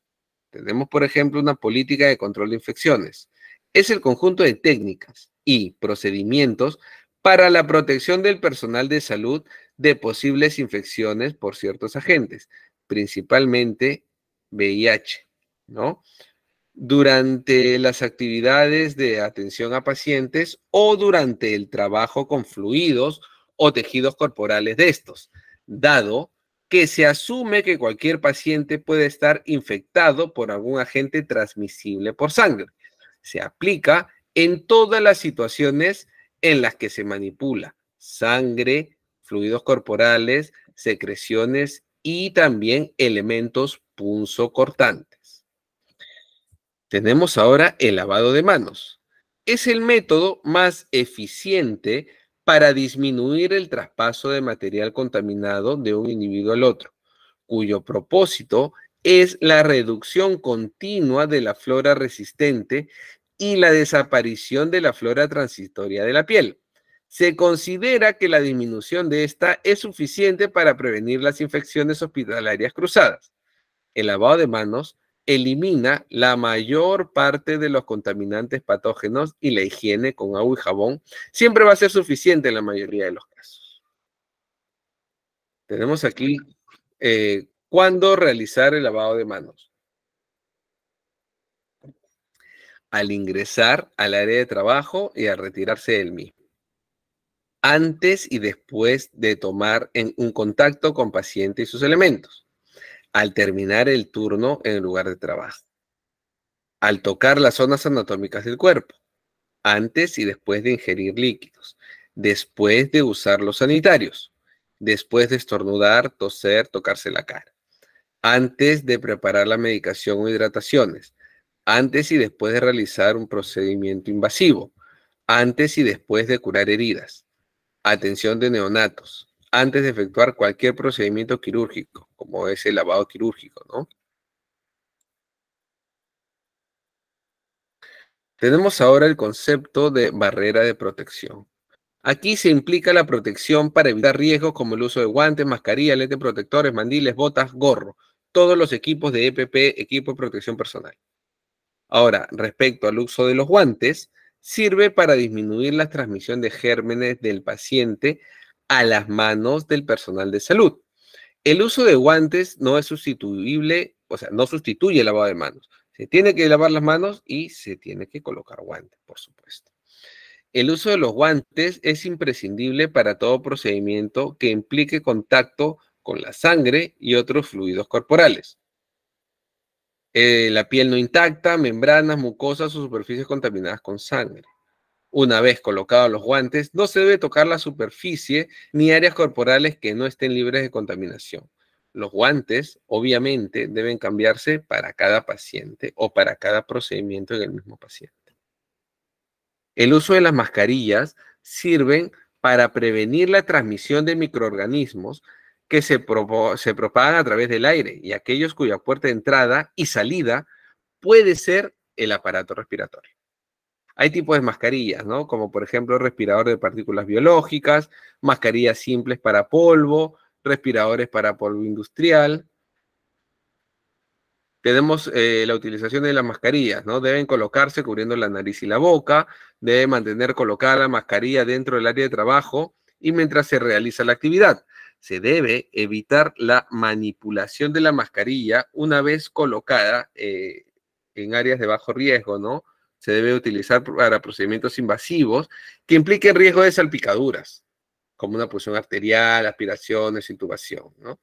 Tenemos, por ejemplo, una política de control de infecciones. Es el conjunto de técnicas y procedimientos para la protección del personal de salud de posibles infecciones por ciertos agentes, principalmente VIH, ¿no? Durante las actividades de atención a pacientes o durante el trabajo con fluidos o tejidos corporales de estos, dado que se asume que cualquier paciente puede estar infectado por algún agente transmisible por sangre. Se aplica en todas las situaciones en las que se manipula sangre, fluidos corporales, secreciones y también elementos punzocortantes. Tenemos ahora el lavado de manos. Es el método más eficiente para disminuir el traspaso de material contaminado de un individuo al otro, cuyo propósito es la reducción continua de la flora resistente y la desaparición de la flora transitoria de la piel. Se considera que la disminución de esta es suficiente para prevenir las infecciones hospitalarias cruzadas. El lavado de manos elimina la mayor parte de los contaminantes patógenos y la higiene con agua y jabón siempre va a ser suficiente en la mayoría de los casos. Tenemos aquí eh, cuándo realizar el lavado de manos. al ingresar al área de trabajo y al retirarse del mismo, antes y después de tomar un contacto con paciente y sus elementos, al terminar el turno en el lugar de trabajo, al tocar las zonas anatómicas del cuerpo, antes y después de ingerir líquidos, después de usar los sanitarios, después de estornudar, toser, tocarse la cara, antes de preparar la medicación o hidrataciones, antes y después de realizar un procedimiento invasivo, antes y después de curar heridas, atención de neonatos, antes de efectuar cualquier procedimiento quirúrgico, como es el lavado quirúrgico, ¿no? Tenemos ahora el concepto de barrera de protección. Aquí se implica la protección para evitar riesgos como el uso de guantes, mascarillas, lentes protectores, mandiles, botas, gorro, todos los equipos de EPP, equipo de protección personal. Ahora, respecto al uso de los guantes, sirve para disminuir la transmisión de gérmenes del paciente a las manos del personal de salud. El uso de guantes no es sustituible, o sea, no sustituye el lavado de manos. Se tiene que lavar las manos y se tiene que colocar guantes, por supuesto. El uso de los guantes es imprescindible para todo procedimiento que implique contacto con la sangre y otros fluidos corporales. Eh, la piel no intacta, membranas, mucosas o superficies contaminadas con sangre. Una vez colocados los guantes, no se debe tocar la superficie ni áreas corporales que no estén libres de contaminación. Los guantes, obviamente, deben cambiarse para cada paciente o para cada procedimiento en el mismo paciente. El uso de las mascarillas sirven para prevenir la transmisión de microorganismos que se, propagan propaga a través del aire y aquellos cuya puerta de entrada y salida puede ser el aparato respiratorio. Hay tipos de mascarillas, ¿no? Como por ejemplo respirador de partículas biológicas, mascarillas simples para polvo, respiradores para polvo industrial. Tenemos eh, la utilización de las mascarillas, ¿no? Deben colocarse cubriendo la nariz y la boca, debe mantener colocada la mascarilla dentro del área de trabajo y mientras se realiza la actividad se debe evitar la manipulación de la mascarilla una vez colocada eh, en áreas de bajo riesgo, ¿no? Se debe utilizar para procedimientos invasivos que impliquen riesgo de salpicaduras, como una pulsión arterial, aspiraciones, intubación, ¿no?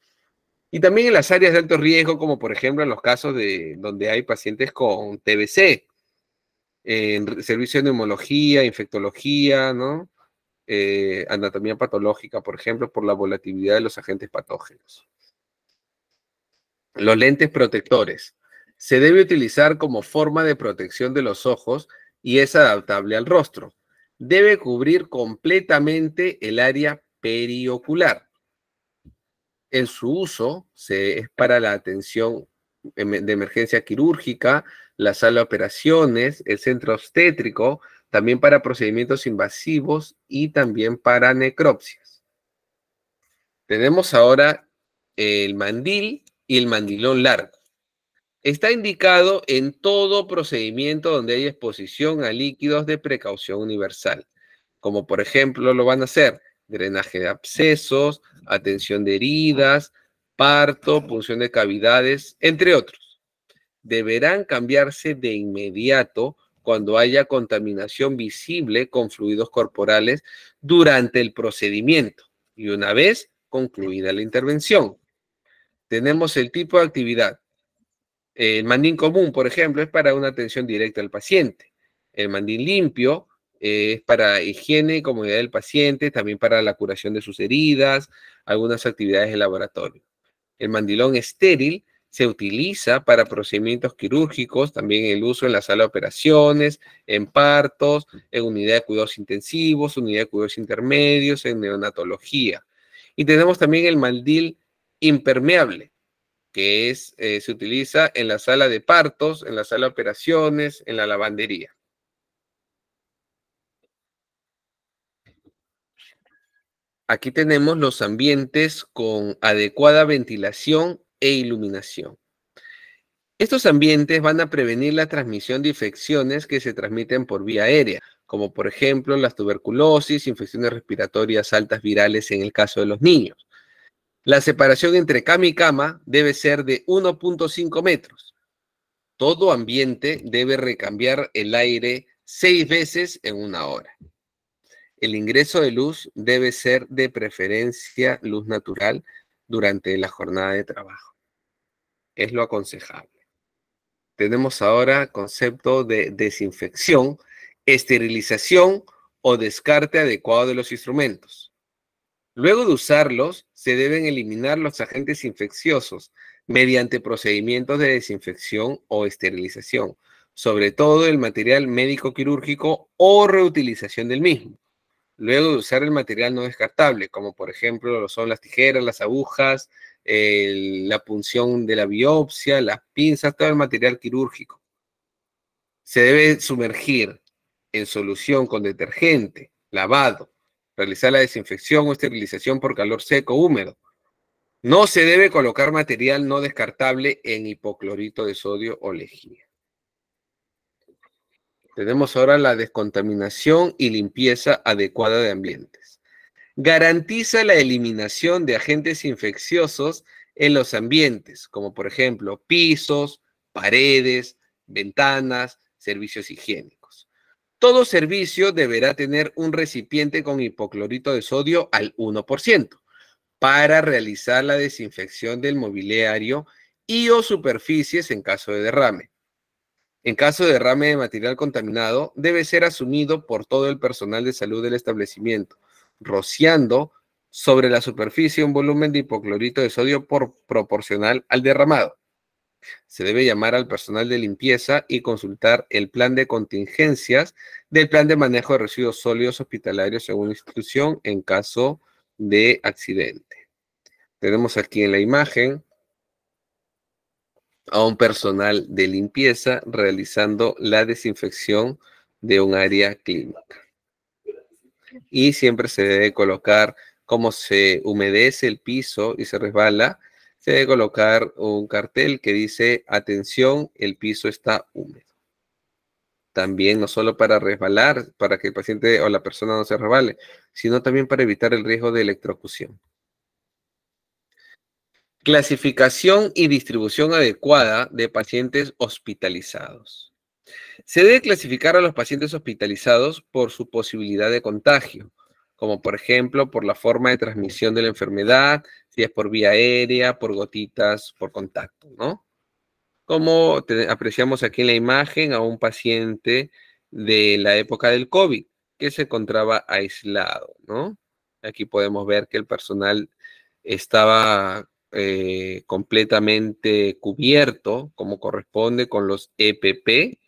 Y también en las áreas de alto riesgo, como por ejemplo en los casos de donde hay pacientes con TBC, en servicio de neumología, infectología, ¿no? Eh, anatomía patológica, por ejemplo, por la volatilidad de los agentes patógenos. Los lentes protectores. Se debe utilizar como forma de protección de los ojos y es adaptable al rostro. Debe cubrir completamente el área periocular. En su uso es para la atención em, de emergencia quirúrgica, la sala de operaciones, el centro obstétrico, también para procedimientos invasivos y también para necropsias. Tenemos ahora el mandil y el mandilón largo. Está indicado en todo procedimiento donde hay exposición a líquidos de precaución universal, como por ejemplo lo van a hacer drenaje de abscesos, atención de heridas, parto, punción de cavidades, entre otros. Deberán cambiarse de inmediato cuando haya contaminación visible con fluidos corporales durante el procedimiento y una vez concluida la intervención. Tenemos el tipo de actividad. El mandín común, por ejemplo, es para una atención directa al paciente. El mandín limpio eh, es para higiene y comodidad del paciente, también para la curación de sus heridas, algunas actividades de laboratorio. El mandilón estéril se utiliza para procedimientos quirúrgicos, también el uso en la sala de operaciones, en partos, en unidad de cuidados intensivos, unidad de cuidados intermedios, en neonatología. Y tenemos también el maldil impermeable, que es, eh, se utiliza en la sala de partos, en la sala de operaciones, en la lavandería. Aquí tenemos los ambientes con adecuada ventilación e iluminación. Estos ambientes van a prevenir la transmisión de infecciones que se transmiten por vía aérea, como por ejemplo las tuberculosis, infecciones respiratorias altas virales en el caso de los niños. La separación entre cama y cama debe ser de 1.5 metros. Todo ambiente debe recambiar el aire seis veces en una hora. El ingreso de luz debe ser de preferencia luz natural durante la jornada de trabajo. Es lo aconsejable. Tenemos ahora concepto de desinfección, esterilización o descarte adecuado de los instrumentos. Luego de usarlos, se deben eliminar los agentes infecciosos mediante procedimientos de desinfección o esterilización, sobre todo el material médico quirúrgico o reutilización del mismo luego de usar el material no descartable, como por ejemplo lo son las tijeras, las agujas, la punción de la biopsia, las pinzas, todo el material quirúrgico. Se debe sumergir en solución con detergente, lavado, realizar la desinfección o esterilización por calor seco húmedo. No se debe colocar material no descartable en hipoclorito de sodio o lejía. Tenemos ahora la descontaminación y limpieza adecuada de ambientes. Garantiza la eliminación de agentes infecciosos en los ambientes, como por ejemplo pisos, paredes, ventanas, servicios higiénicos. Todo servicio deberá tener un recipiente con hipoclorito de sodio al 1% para realizar la desinfección del mobiliario y o superficies en caso de derrame. En caso de derrame de material contaminado, debe ser asumido por todo el personal de salud del establecimiento, rociando sobre la superficie un volumen de hipoclorito de sodio por proporcional al derramado. Se debe llamar al personal de limpieza y consultar el plan de contingencias del plan de manejo de residuos sólidos hospitalarios según la institución en caso de accidente. Tenemos aquí en la imagen a un personal de limpieza realizando la desinfección de un área clínica. Y siempre se debe colocar, como se humedece el piso y se resbala, se debe colocar un cartel que dice, atención, el piso está húmedo. También no solo para resbalar, para que el paciente o la persona no se resbale, sino también para evitar el riesgo de electrocución. Clasificación y distribución adecuada de pacientes hospitalizados. Se debe clasificar a los pacientes hospitalizados por su posibilidad de contagio, como por ejemplo por la forma de transmisión de la enfermedad, si es por vía aérea, por gotitas, por contacto, ¿no? Como apreciamos aquí en la imagen a un paciente de la época del COVID que se encontraba aislado, ¿no? Aquí podemos ver que el personal estaba eh, completamente cubierto como corresponde con los EPP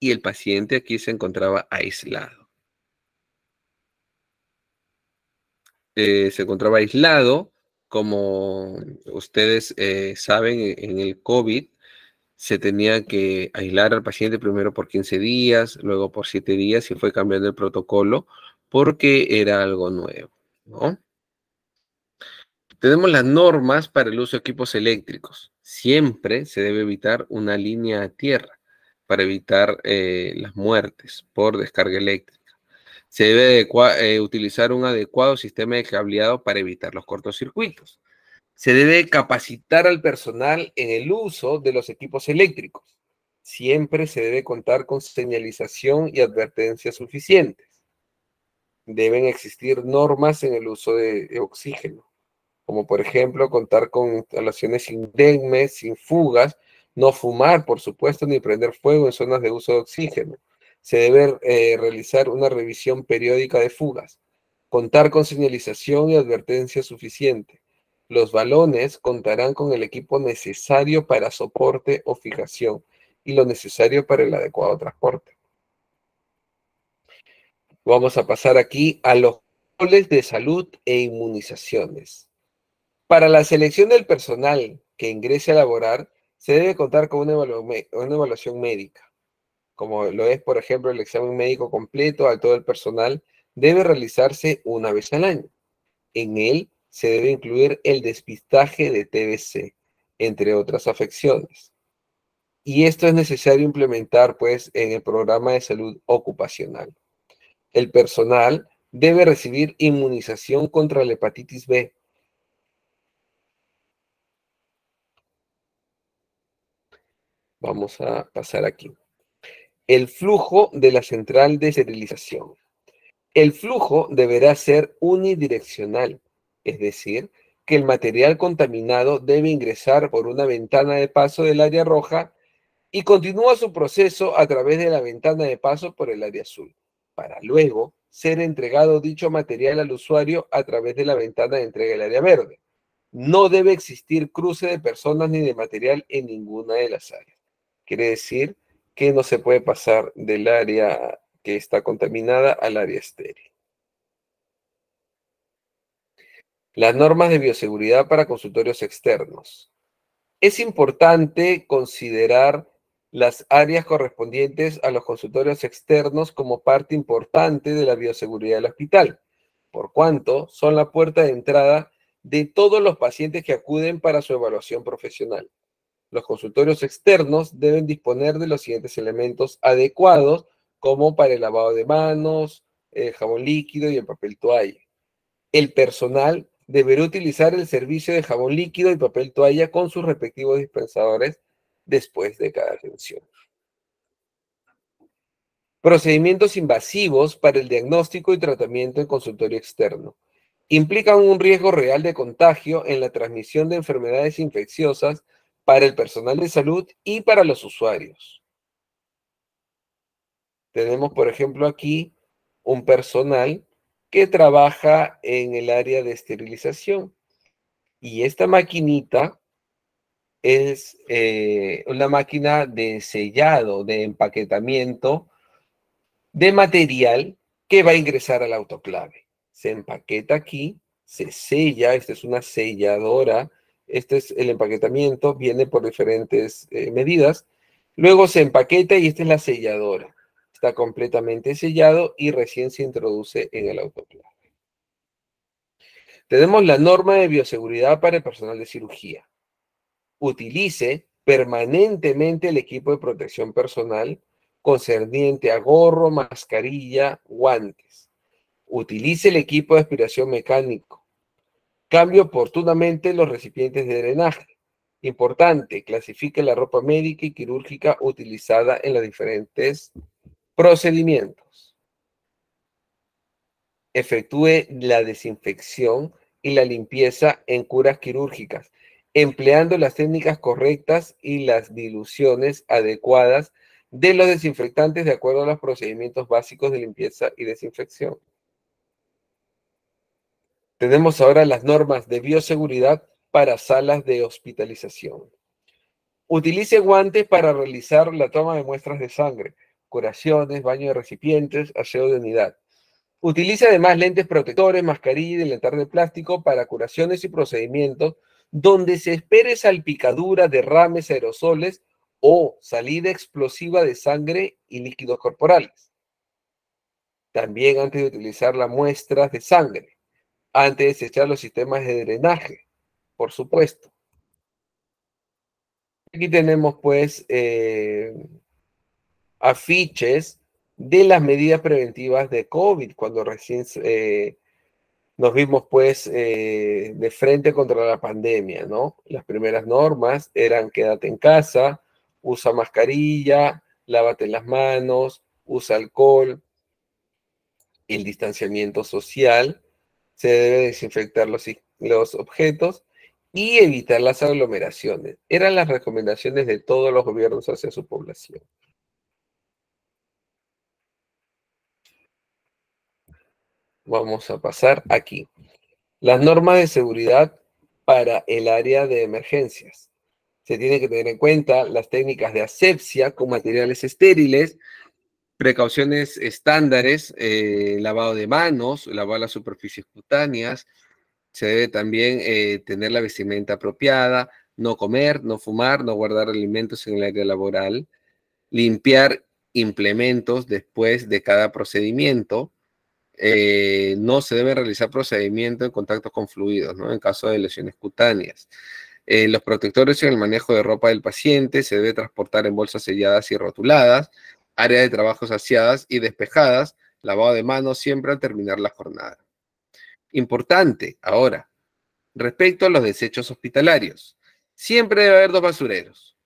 y el paciente aquí se encontraba aislado. Eh, se encontraba aislado, como ustedes eh, saben, en el COVID se tenía que aislar al paciente primero por 15 días, luego por 7 días y fue cambiando el protocolo porque era algo nuevo, ¿no? Tenemos las normas para el uso de equipos eléctricos. Siempre se debe evitar una línea a tierra para evitar eh, las muertes por descarga eléctrica. Se debe eh, utilizar un adecuado sistema de cableado para evitar los cortocircuitos. Se debe capacitar al personal en el uso de los equipos eléctricos. Siempre se debe contar con señalización y advertencias suficientes. Deben existir normas en el uso de oxígeno como por ejemplo contar con instalaciones indemnes, sin fugas, no fumar, por supuesto, ni prender fuego en zonas de uso de oxígeno. Se debe eh, realizar una revisión periódica de fugas, contar con señalización y advertencia suficiente. Los balones contarán con el equipo necesario para soporte o fijación y lo necesario para el adecuado transporte. Vamos a pasar aquí a los roles de salud e inmunizaciones. Para la selección del personal que ingrese a laborar, se debe contar con una, evaluación médica, como lo es, por ejemplo, el examen médico completo a todo el personal, debe realizarse una vez al año. En él se debe incluir el despistaje de TBC, entre otras afecciones. Y esto es necesario implementar pues en el programa de salud ocupacional. El personal debe recibir inmunización contra la hepatitis B Vamos a pasar aquí. El flujo de la central de esterilización. El flujo deberá ser unidireccional, es decir, que el material contaminado debe ingresar por una ventana de paso del área roja y continúa su proceso a través de la ventana de paso por el área azul, para luego ser entregado dicho material al usuario a través de la ventana de entrega del área verde. No debe existir cruce de personas ni de material en ninguna de las áreas. Quiere decir que no se puede pasar del área que está contaminada al área estéril. Las normas de bioseguridad para consultorios externos. Es importante considerar las áreas correspondientes a los consultorios externos como parte importante de la bioseguridad del hospital, por cuanto son la puerta de entrada de todos los pacientes que acuden para su evaluación profesional. Los consultorios externos deben disponer de los siguientes elementos adecuados, como para el lavado de manos, el jabón líquido y el papel toalla. El personal deberá utilizar el servicio de jabón líquido y papel toalla con sus respectivos dispensadores después de cada atención. Procedimientos invasivos para el diagnóstico y tratamiento en consultorio externo. Implican un riesgo real de contagio en la transmisión de enfermedades infecciosas para el personal de salud y para los usuarios. Tenemos, por ejemplo, aquí un personal que trabaja en el área de esterilización. Y esta maquinita es eh, una máquina de sellado, de empaquetamiento de material que va a ingresar al autoclave. Se empaqueta aquí, se sella, esta es una selladora este es el empaquetamiento, viene por diferentes eh, medidas. Luego se empaqueta y esta es la selladora. Está completamente sellado y recién se introduce en el autoclave. Tenemos la norma de bioseguridad para el personal de cirugía. Utilice permanentemente el equipo de protección personal concerniente a gorro, mascarilla, guantes. Utilice el equipo de aspiración mecánico Cambie oportunamente los recipientes de drenaje. Importante, clasifique la ropa médica y quirúrgica utilizada en los diferentes procedimientos. Efectúe la desinfección y la limpieza en curas quirúrgicas, empleando las técnicas correctas y las diluciones adecuadas de los desinfectantes de acuerdo a los procedimientos básicos de limpieza y desinfección. Tenemos ahora las normas de bioseguridad para salas de hospitalización. Utilice guantes para realizar la toma de muestras de sangre, curaciones, baño de recipientes, aseo de unidad. Utilice además lentes protectores, mascarilla y delantal de plástico para curaciones y procedimientos donde se espere salpicadura, derrames, aerosoles o salida explosiva de sangre y líquidos corporales. También antes de utilizar las muestras de sangre, antes de desechar los sistemas de drenaje, por supuesto. Aquí tenemos pues eh, afiches de las medidas preventivas de COVID, cuando recién eh, nos vimos pues eh, de frente contra la pandemia, ¿no? Las primeras normas eran quédate en casa, usa mascarilla, lávate las manos, usa alcohol, el distanciamiento social, se debe desinfectar los, objetos y evitar las aglomeraciones. Eran las recomendaciones de todos los gobiernos hacia su población. Vamos a pasar aquí. Las normas de seguridad para el área de emergencias. Se tiene que tener en cuenta las técnicas de asepsia con materiales estériles, precauciones estándares, eh, lavado de manos, lavar las superficies cutáneas, se debe también eh, tener la vestimenta apropiada, no comer, no fumar, no guardar alimentos en el área laboral, limpiar implementos después de cada procedimiento. Eh, no se debe realizar procedimiento en contacto con fluidos, ¿no? En caso de lesiones cutáneas. los protectores en el manejo de ropa del paciente se debe transportar en bolsas selladas y rotuladas área de trabajo saciadas y despejadas, lavado de manos siempre al terminar la jornada. Importante, ahora, respecto a los desechos hospitalarios. Siempre debe haber dos basureros,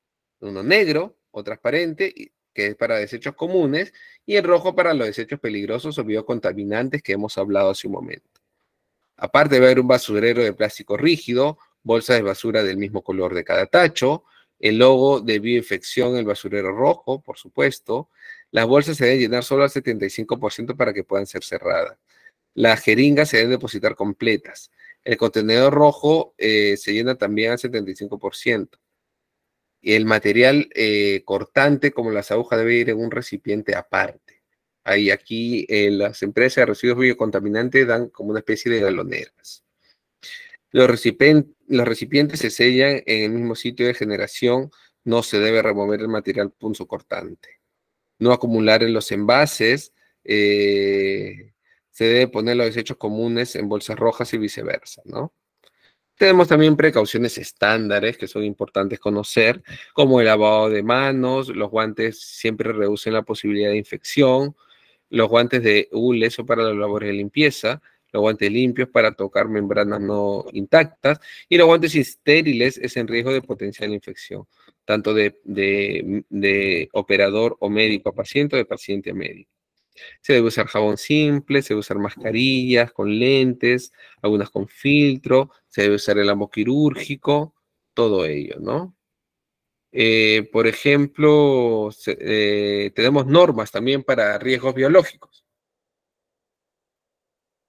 uno negro o transparente, que es para desechos comunes, y el rojo para los desechos peligrosos o biocontaminantes que hemos hablado hace un momento. Aparte de haber un basurero de plástico rígido, bolsas de basura del mismo color de cada tacho, el logo de bioinfección, el basurero rojo, por supuesto. Las bolsas se deben llenar solo al 75% para que puedan ser cerradas. Las jeringas se deben depositar completas. El contenedor rojo eh, se llena también al 75%. El material eh, cortante, como las agujas, debe ir en un recipiente aparte. Ahí, aquí, eh, las empresas de residuos biocontaminantes dan como una especie de galoneras. Los, recipientes... Los recipientes se sellan en el mismo sitio de generación. No se debe remover el material cortante. No acumular en los envases. Eh, se debe poner los desechos comunes en bolsas rojas y viceversa, ¿no? Tenemos también precauciones estándares que son importantes conocer, como el lavado de manos, los guantes siempre reducen la posibilidad de infección, los guantes de hule para las labores de limpieza, los guantes limpios para tocar membranas no intactas y los guantes estériles es en riesgo de potencial infección, tanto de, operador o médico a paciente o de paciente a médico. Se debe usar jabón simple, se debe usar mascarillas con lentes, algunas con filtro, se debe usar el amo quirúrgico, todo ello, ¿no? Eh, por ejemplo, eh, tenemos normas también para riesgos biológicos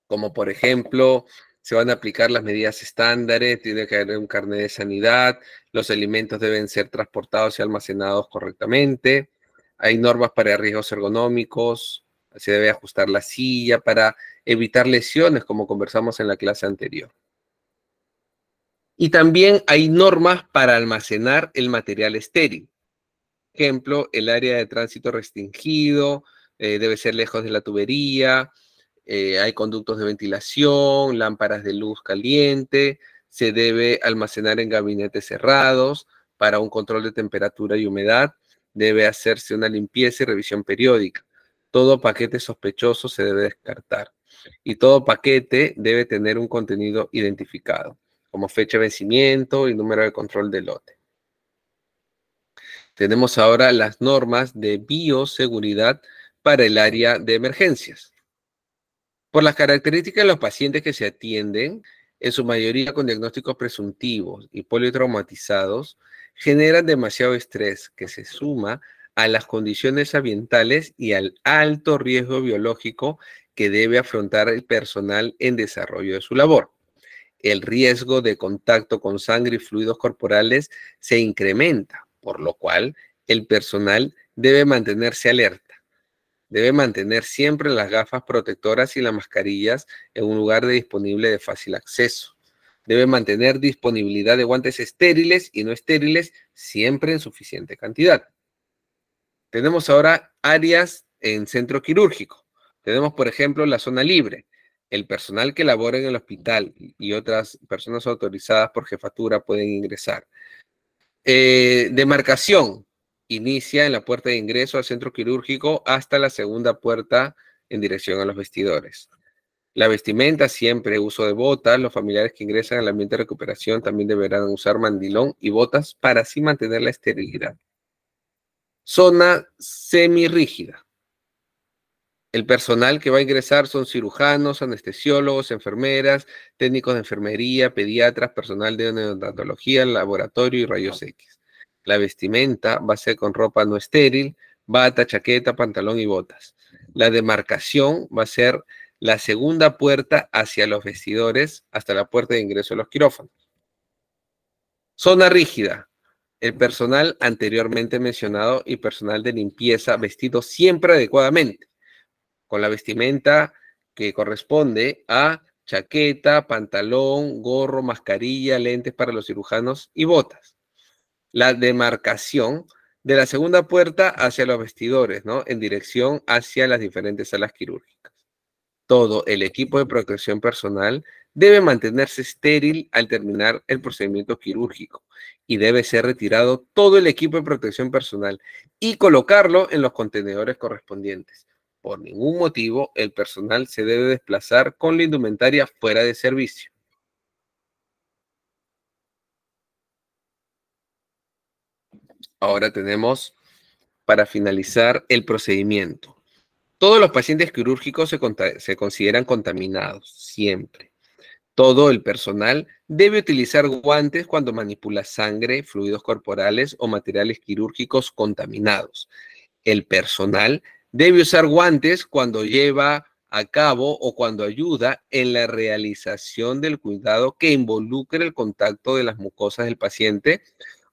como por ejemplo se van a aplicar las medidas estándares, tiene que haber un carnet de sanidad, los alimentos deben ser transportados y almacenados correctamente, hay normas para riesgos ergonómicos, se debe ajustar la silla para evitar lesiones, como conversamos en la clase anterior. Y también hay normas para almacenar el material estéril. Por ejemplo, el área de tránsito restringido eh, debe ser lejos de la tubería, eh, hay conductos de ventilación, lámparas de luz caliente, se debe almacenar en gabinetes cerrados para un control de temperatura y humedad, debe hacerse una limpieza y revisión periódica. Todo paquete sospechoso se debe descartar y todo paquete debe tener un contenido identificado, como fecha de vencimiento y número de control de lote. Tenemos ahora las normas de bioseguridad para el área de emergencias. Por las características de los pacientes que se atienden, en su mayoría con diagnósticos presuntivos y poliotraumatizados, generan demasiado estrés que se suma a las condiciones ambientales y al alto riesgo biológico que debe afrontar el personal en desarrollo de su labor. El riesgo de contacto con sangre y fluidos corporales se incrementa, por lo cual el personal debe mantenerse alerta Debe mantener siempre las gafas protectoras y las mascarillas en un lugar de disponible de fácil acceso. Debe mantener disponibilidad de guantes estériles y no estériles siempre en suficiente cantidad. Tenemos ahora áreas en centro quirúrgico. Tenemos, por ejemplo, la zona libre. El personal que labora en el hospital y otras personas autorizadas por jefatura pueden ingresar. Eh, demarcación inicia en la puerta de ingreso al centro quirúrgico hasta la segunda puerta en dirección a los vestidores. La vestimenta siempre uso de botas. Los familiares que ingresan al ambiente de recuperación también deberán usar mandilón y botas para así mantener la esterilidad. Zona semirrígida. El personal que va a ingresar son cirujanos, anestesiólogos, enfermeras, técnicos de enfermería, pediatras, personal de neonatología, laboratorio y rayos X. La vestimenta va a ser con ropa no estéril, bata, chaqueta, pantalón y botas. La demarcación va a ser la segunda puerta hacia los vestidores hasta la puerta de ingreso de los quirófanos. Zona rígida. El personal anteriormente mencionado y personal de limpieza vestido siempre adecuadamente, con la vestimenta que corresponde a chaqueta, pantalón, gorro, mascarilla, lentes para los cirujanos y botas la demarcación de la segunda puerta hacia los vestidores, ¿no? En dirección hacia las diferentes salas quirúrgicas. Todo el equipo de protección personal debe mantenerse estéril al terminar el procedimiento quirúrgico y debe ser retirado todo el equipo de protección personal y colocarlo en los contenedores correspondientes. Por ningún motivo el personal se debe desplazar con la indumentaria fuera de servicio. Ahora tenemos, para finalizar, el procedimiento. Todos los pacientes quirúrgicos se, consideran contaminados, siempre. Todo el personal debe utilizar guantes cuando manipula sangre, fluidos corporales o materiales quirúrgicos contaminados. El personal debe usar guantes cuando lleva a cabo o cuando ayuda en la realización del cuidado que involucre el contacto de las mucosas del paciente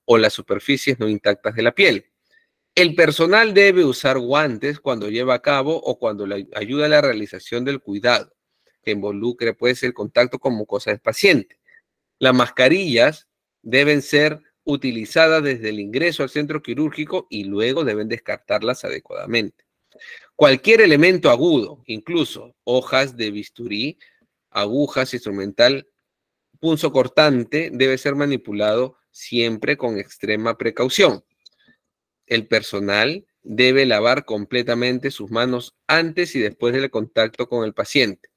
o las superficies no intactas de la piel. El personal debe usar guantes cuando lleva a cabo o cuando le ayuda a la realización del cuidado, que involucre pues el contacto con mucosa del paciente. Las mascarillas deben ser utilizadas desde el ingreso al centro quirúrgico y luego deben descartarlas adecuadamente. Cualquier elemento agudo, incluso hojas de bisturí, agujas, instrumental, punzo cortante, debe ser manipulado siempre con extrema precaución. El personal debe lavar completamente sus manos antes y después del contacto con el paciente.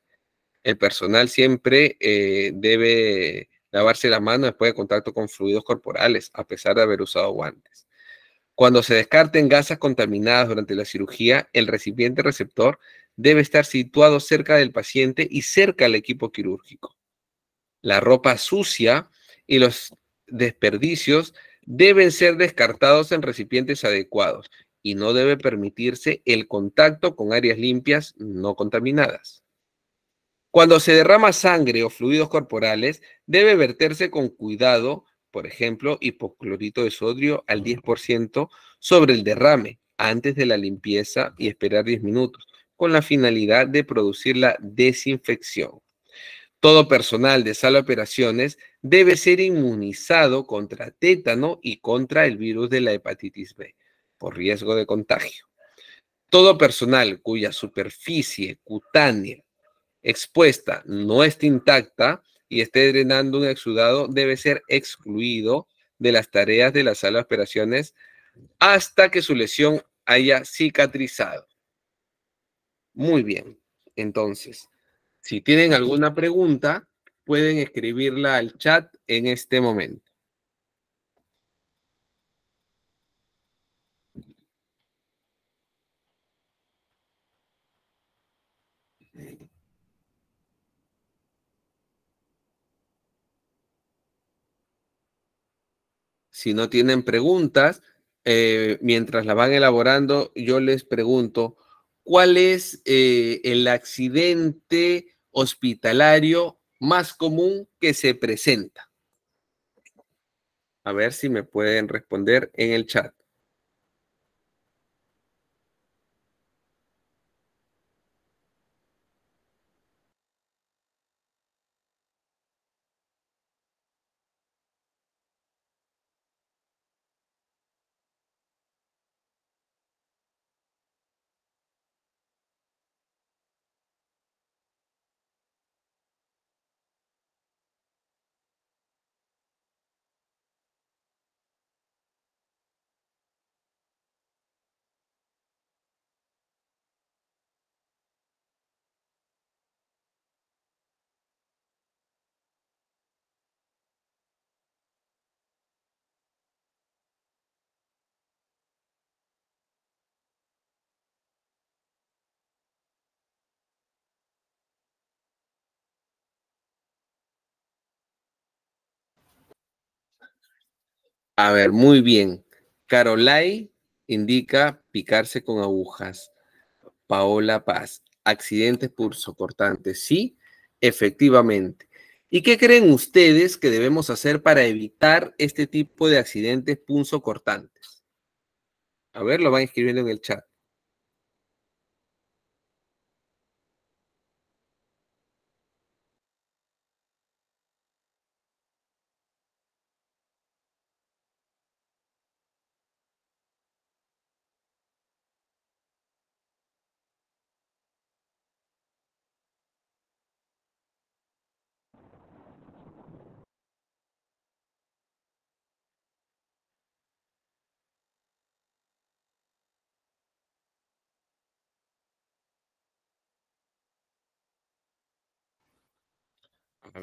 El personal siempre eh, debe lavarse las manos después de contacto con fluidos corporales, a pesar de haber usado guantes. Cuando se descarten gasas contaminadas durante la cirugía, el recipiente receptor debe estar situado cerca del paciente y cerca al equipo quirúrgico. La ropa sucia y los desperdicios deben ser descartados en recipientes adecuados y no debe permitirse el contacto con áreas limpias no contaminadas. Cuando se derrama sangre o fluidos corporales, debe verterse con cuidado, por ejemplo, hipoclorito de sodio al 10% sobre el derrame antes de la limpieza y esperar 10 minutos, con la finalidad de producir la desinfección. Todo personal de sala de operaciones debe ser inmunizado contra tétano y contra el virus de la hepatitis B, por riesgo de contagio. Todo personal cuya superficie cutánea expuesta no esté intacta y esté drenando un exudado debe ser excluido de las tareas de la sala de operaciones hasta que su lesión haya cicatrizado. Muy bien, entonces, si tienen alguna pregunta, pueden escribirla al chat en este momento. si no tienen preguntas, eh, mientras la van elaborando, yo les pregunto, ¿cuál es eh, el accidente hospitalario más común que se presenta? A ver si me pueden responder en el chat. A ver, muy bien. Carolai indica picarse con agujas. Paola Paz, accidentes pulso-cortantes, Sí, efectivamente. ¿Y qué creen ustedes que debemos hacer para evitar este tipo de accidentes pulso-cortantes? A ver, lo van escribiendo en el chat.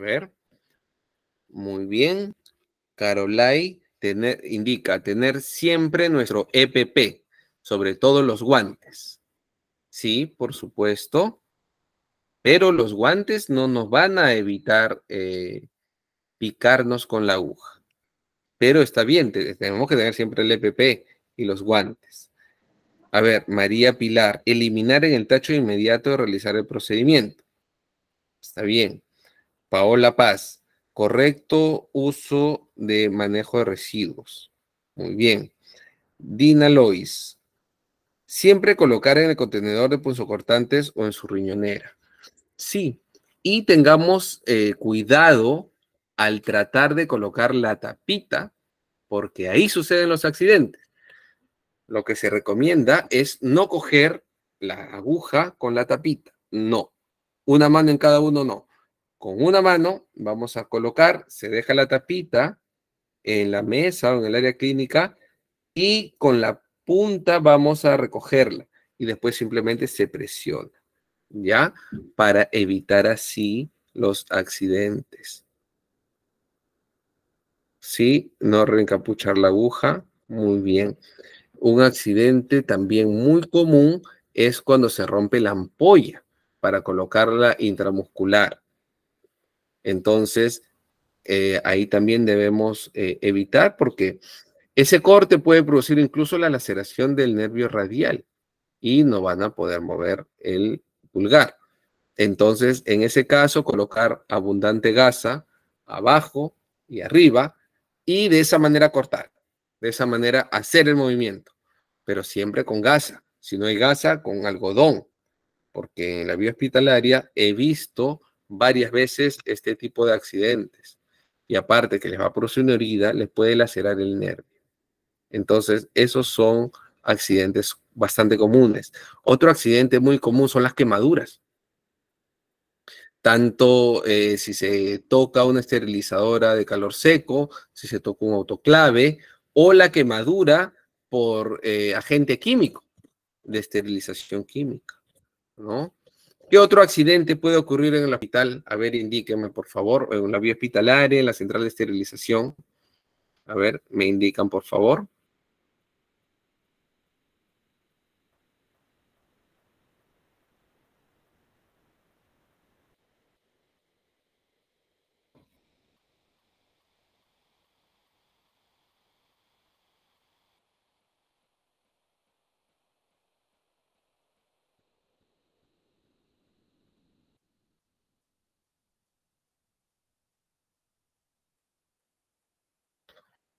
ver. Muy bien. Carolai tener, indica tener siempre nuestro EPP, sobre todo los guantes. Sí, por supuesto. Pero los guantes no nos van a evitar eh, picarnos con la aguja. Pero está bien, tenemos que tener siempre el EPP y los guantes. A ver, María Pilar, eliminar en el tacho inmediato de realizar el procedimiento. Está bien. Paola Paz, correcto uso de manejo de residuos. Muy bien. Dina Lois, siempre colocar en el contenedor de cortantes o en su riñonera. Sí, y tengamos eh, cuidado al tratar de colocar la tapita, porque ahí suceden los accidentes. Lo que se recomienda es no coger la aguja con la tapita. No. Una mano en cada uno, no. Con una mano vamos a colocar, se deja la tapita en la mesa o en el área clínica y con la punta vamos a recogerla y después simplemente se presiona, ¿ya? Para evitar así los accidentes. ¿Sí? No reencapuchar la aguja. Muy bien. Un accidente también muy común es cuando se rompe la ampolla para colocarla intramuscular. Entonces, eh, ahí también debemos eh, evitar porque ese corte puede producir incluso la laceración del nervio radial y no van a poder mover el pulgar. Entonces, en ese caso, colocar abundante gasa abajo y arriba y de esa manera cortar, de esa manera hacer el movimiento, pero siempre con gasa. Si no hay gasa, con algodón, porque en la vía hospitalaria he visto varias veces este tipo de accidentes. Y aparte que les va a producir una herida, les puede lacerar el nervio. Entonces, esos son accidentes bastante comunes. Otro accidente muy común son las quemaduras. Tanto eh, si se toca una esterilizadora de calor seco, si se toca un autoclave o la quemadura por eh, agente químico de esterilización química, ¿no? ¿Qué otro accidente puede ocurrir en el hospital? A ver, indíquenme, por favor. En eh, la vía hospitalaria, en la central de esterilización. A ver, me indican, por favor.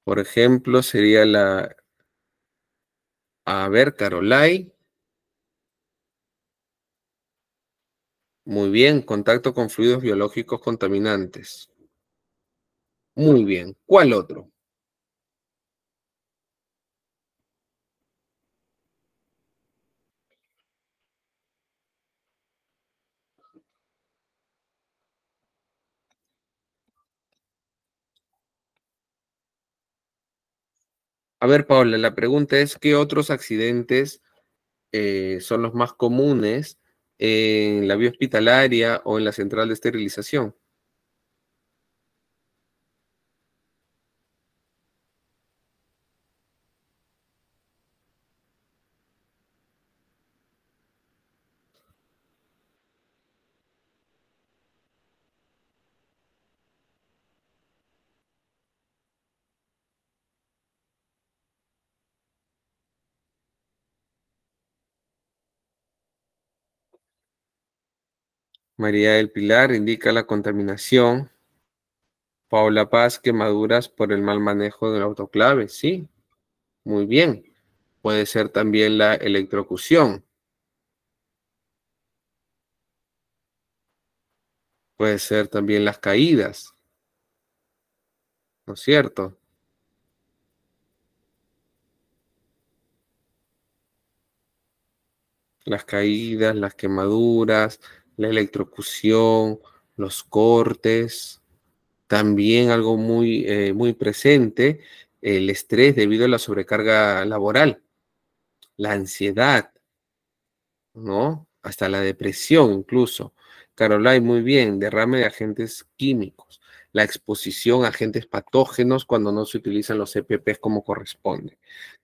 Por ejemplo, sería la... A ver, Carolai. Muy bien, contacto con fluidos biológicos contaminantes. Muy bien, ¿cuál otro? A ver, Paula, la pregunta es, ¿qué otros accidentes eh, son los más comunes en la vía hospitalaria o en la central de esterilización? María del Pilar indica la contaminación. Paula Paz, quemaduras por el mal manejo del autoclave. Sí, muy bien. Puede ser también la electrocución. Puede ser también las caídas. ¿No es cierto? Las caídas, las quemaduras, la electrocución, los cortes, también algo muy, eh, muy presente, el estrés debido a la sobrecarga laboral, la ansiedad, ¿no? Hasta la depresión incluso. Caroline, muy bien, derrame de agentes químicos, la exposición a agentes patógenos cuando no se utilizan los EPPs como corresponde.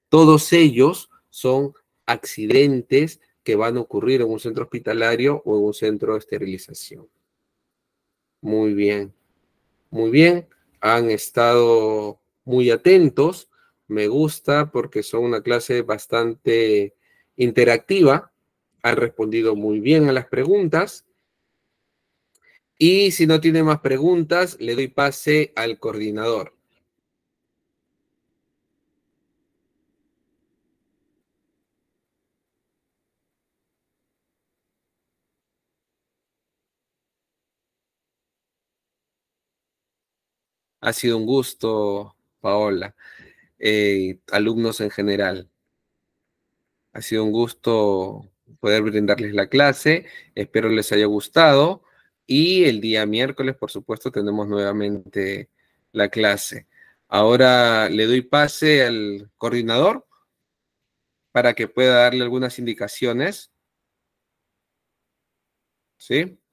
Todos ellos son accidentes que van a ocurrir en un centro hospitalario o en un centro de esterilización. Muy bien, muy bien. Han estado muy atentos. Me gusta porque son una clase bastante interactiva. Han respondido muy bien a las preguntas. Y si no tiene más preguntas, le doy pase al coordinador. Ha sido un gusto, Paola, eh, alumnos en general. Ha sido un gusto poder brindarles la clase. Espero les haya gustado. Y el día miércoles, por supuesto, tenemos nuevamente la clase. Ahora le doy pase al coordinador para que pueda darle algunas indicaciones. ¿Sí?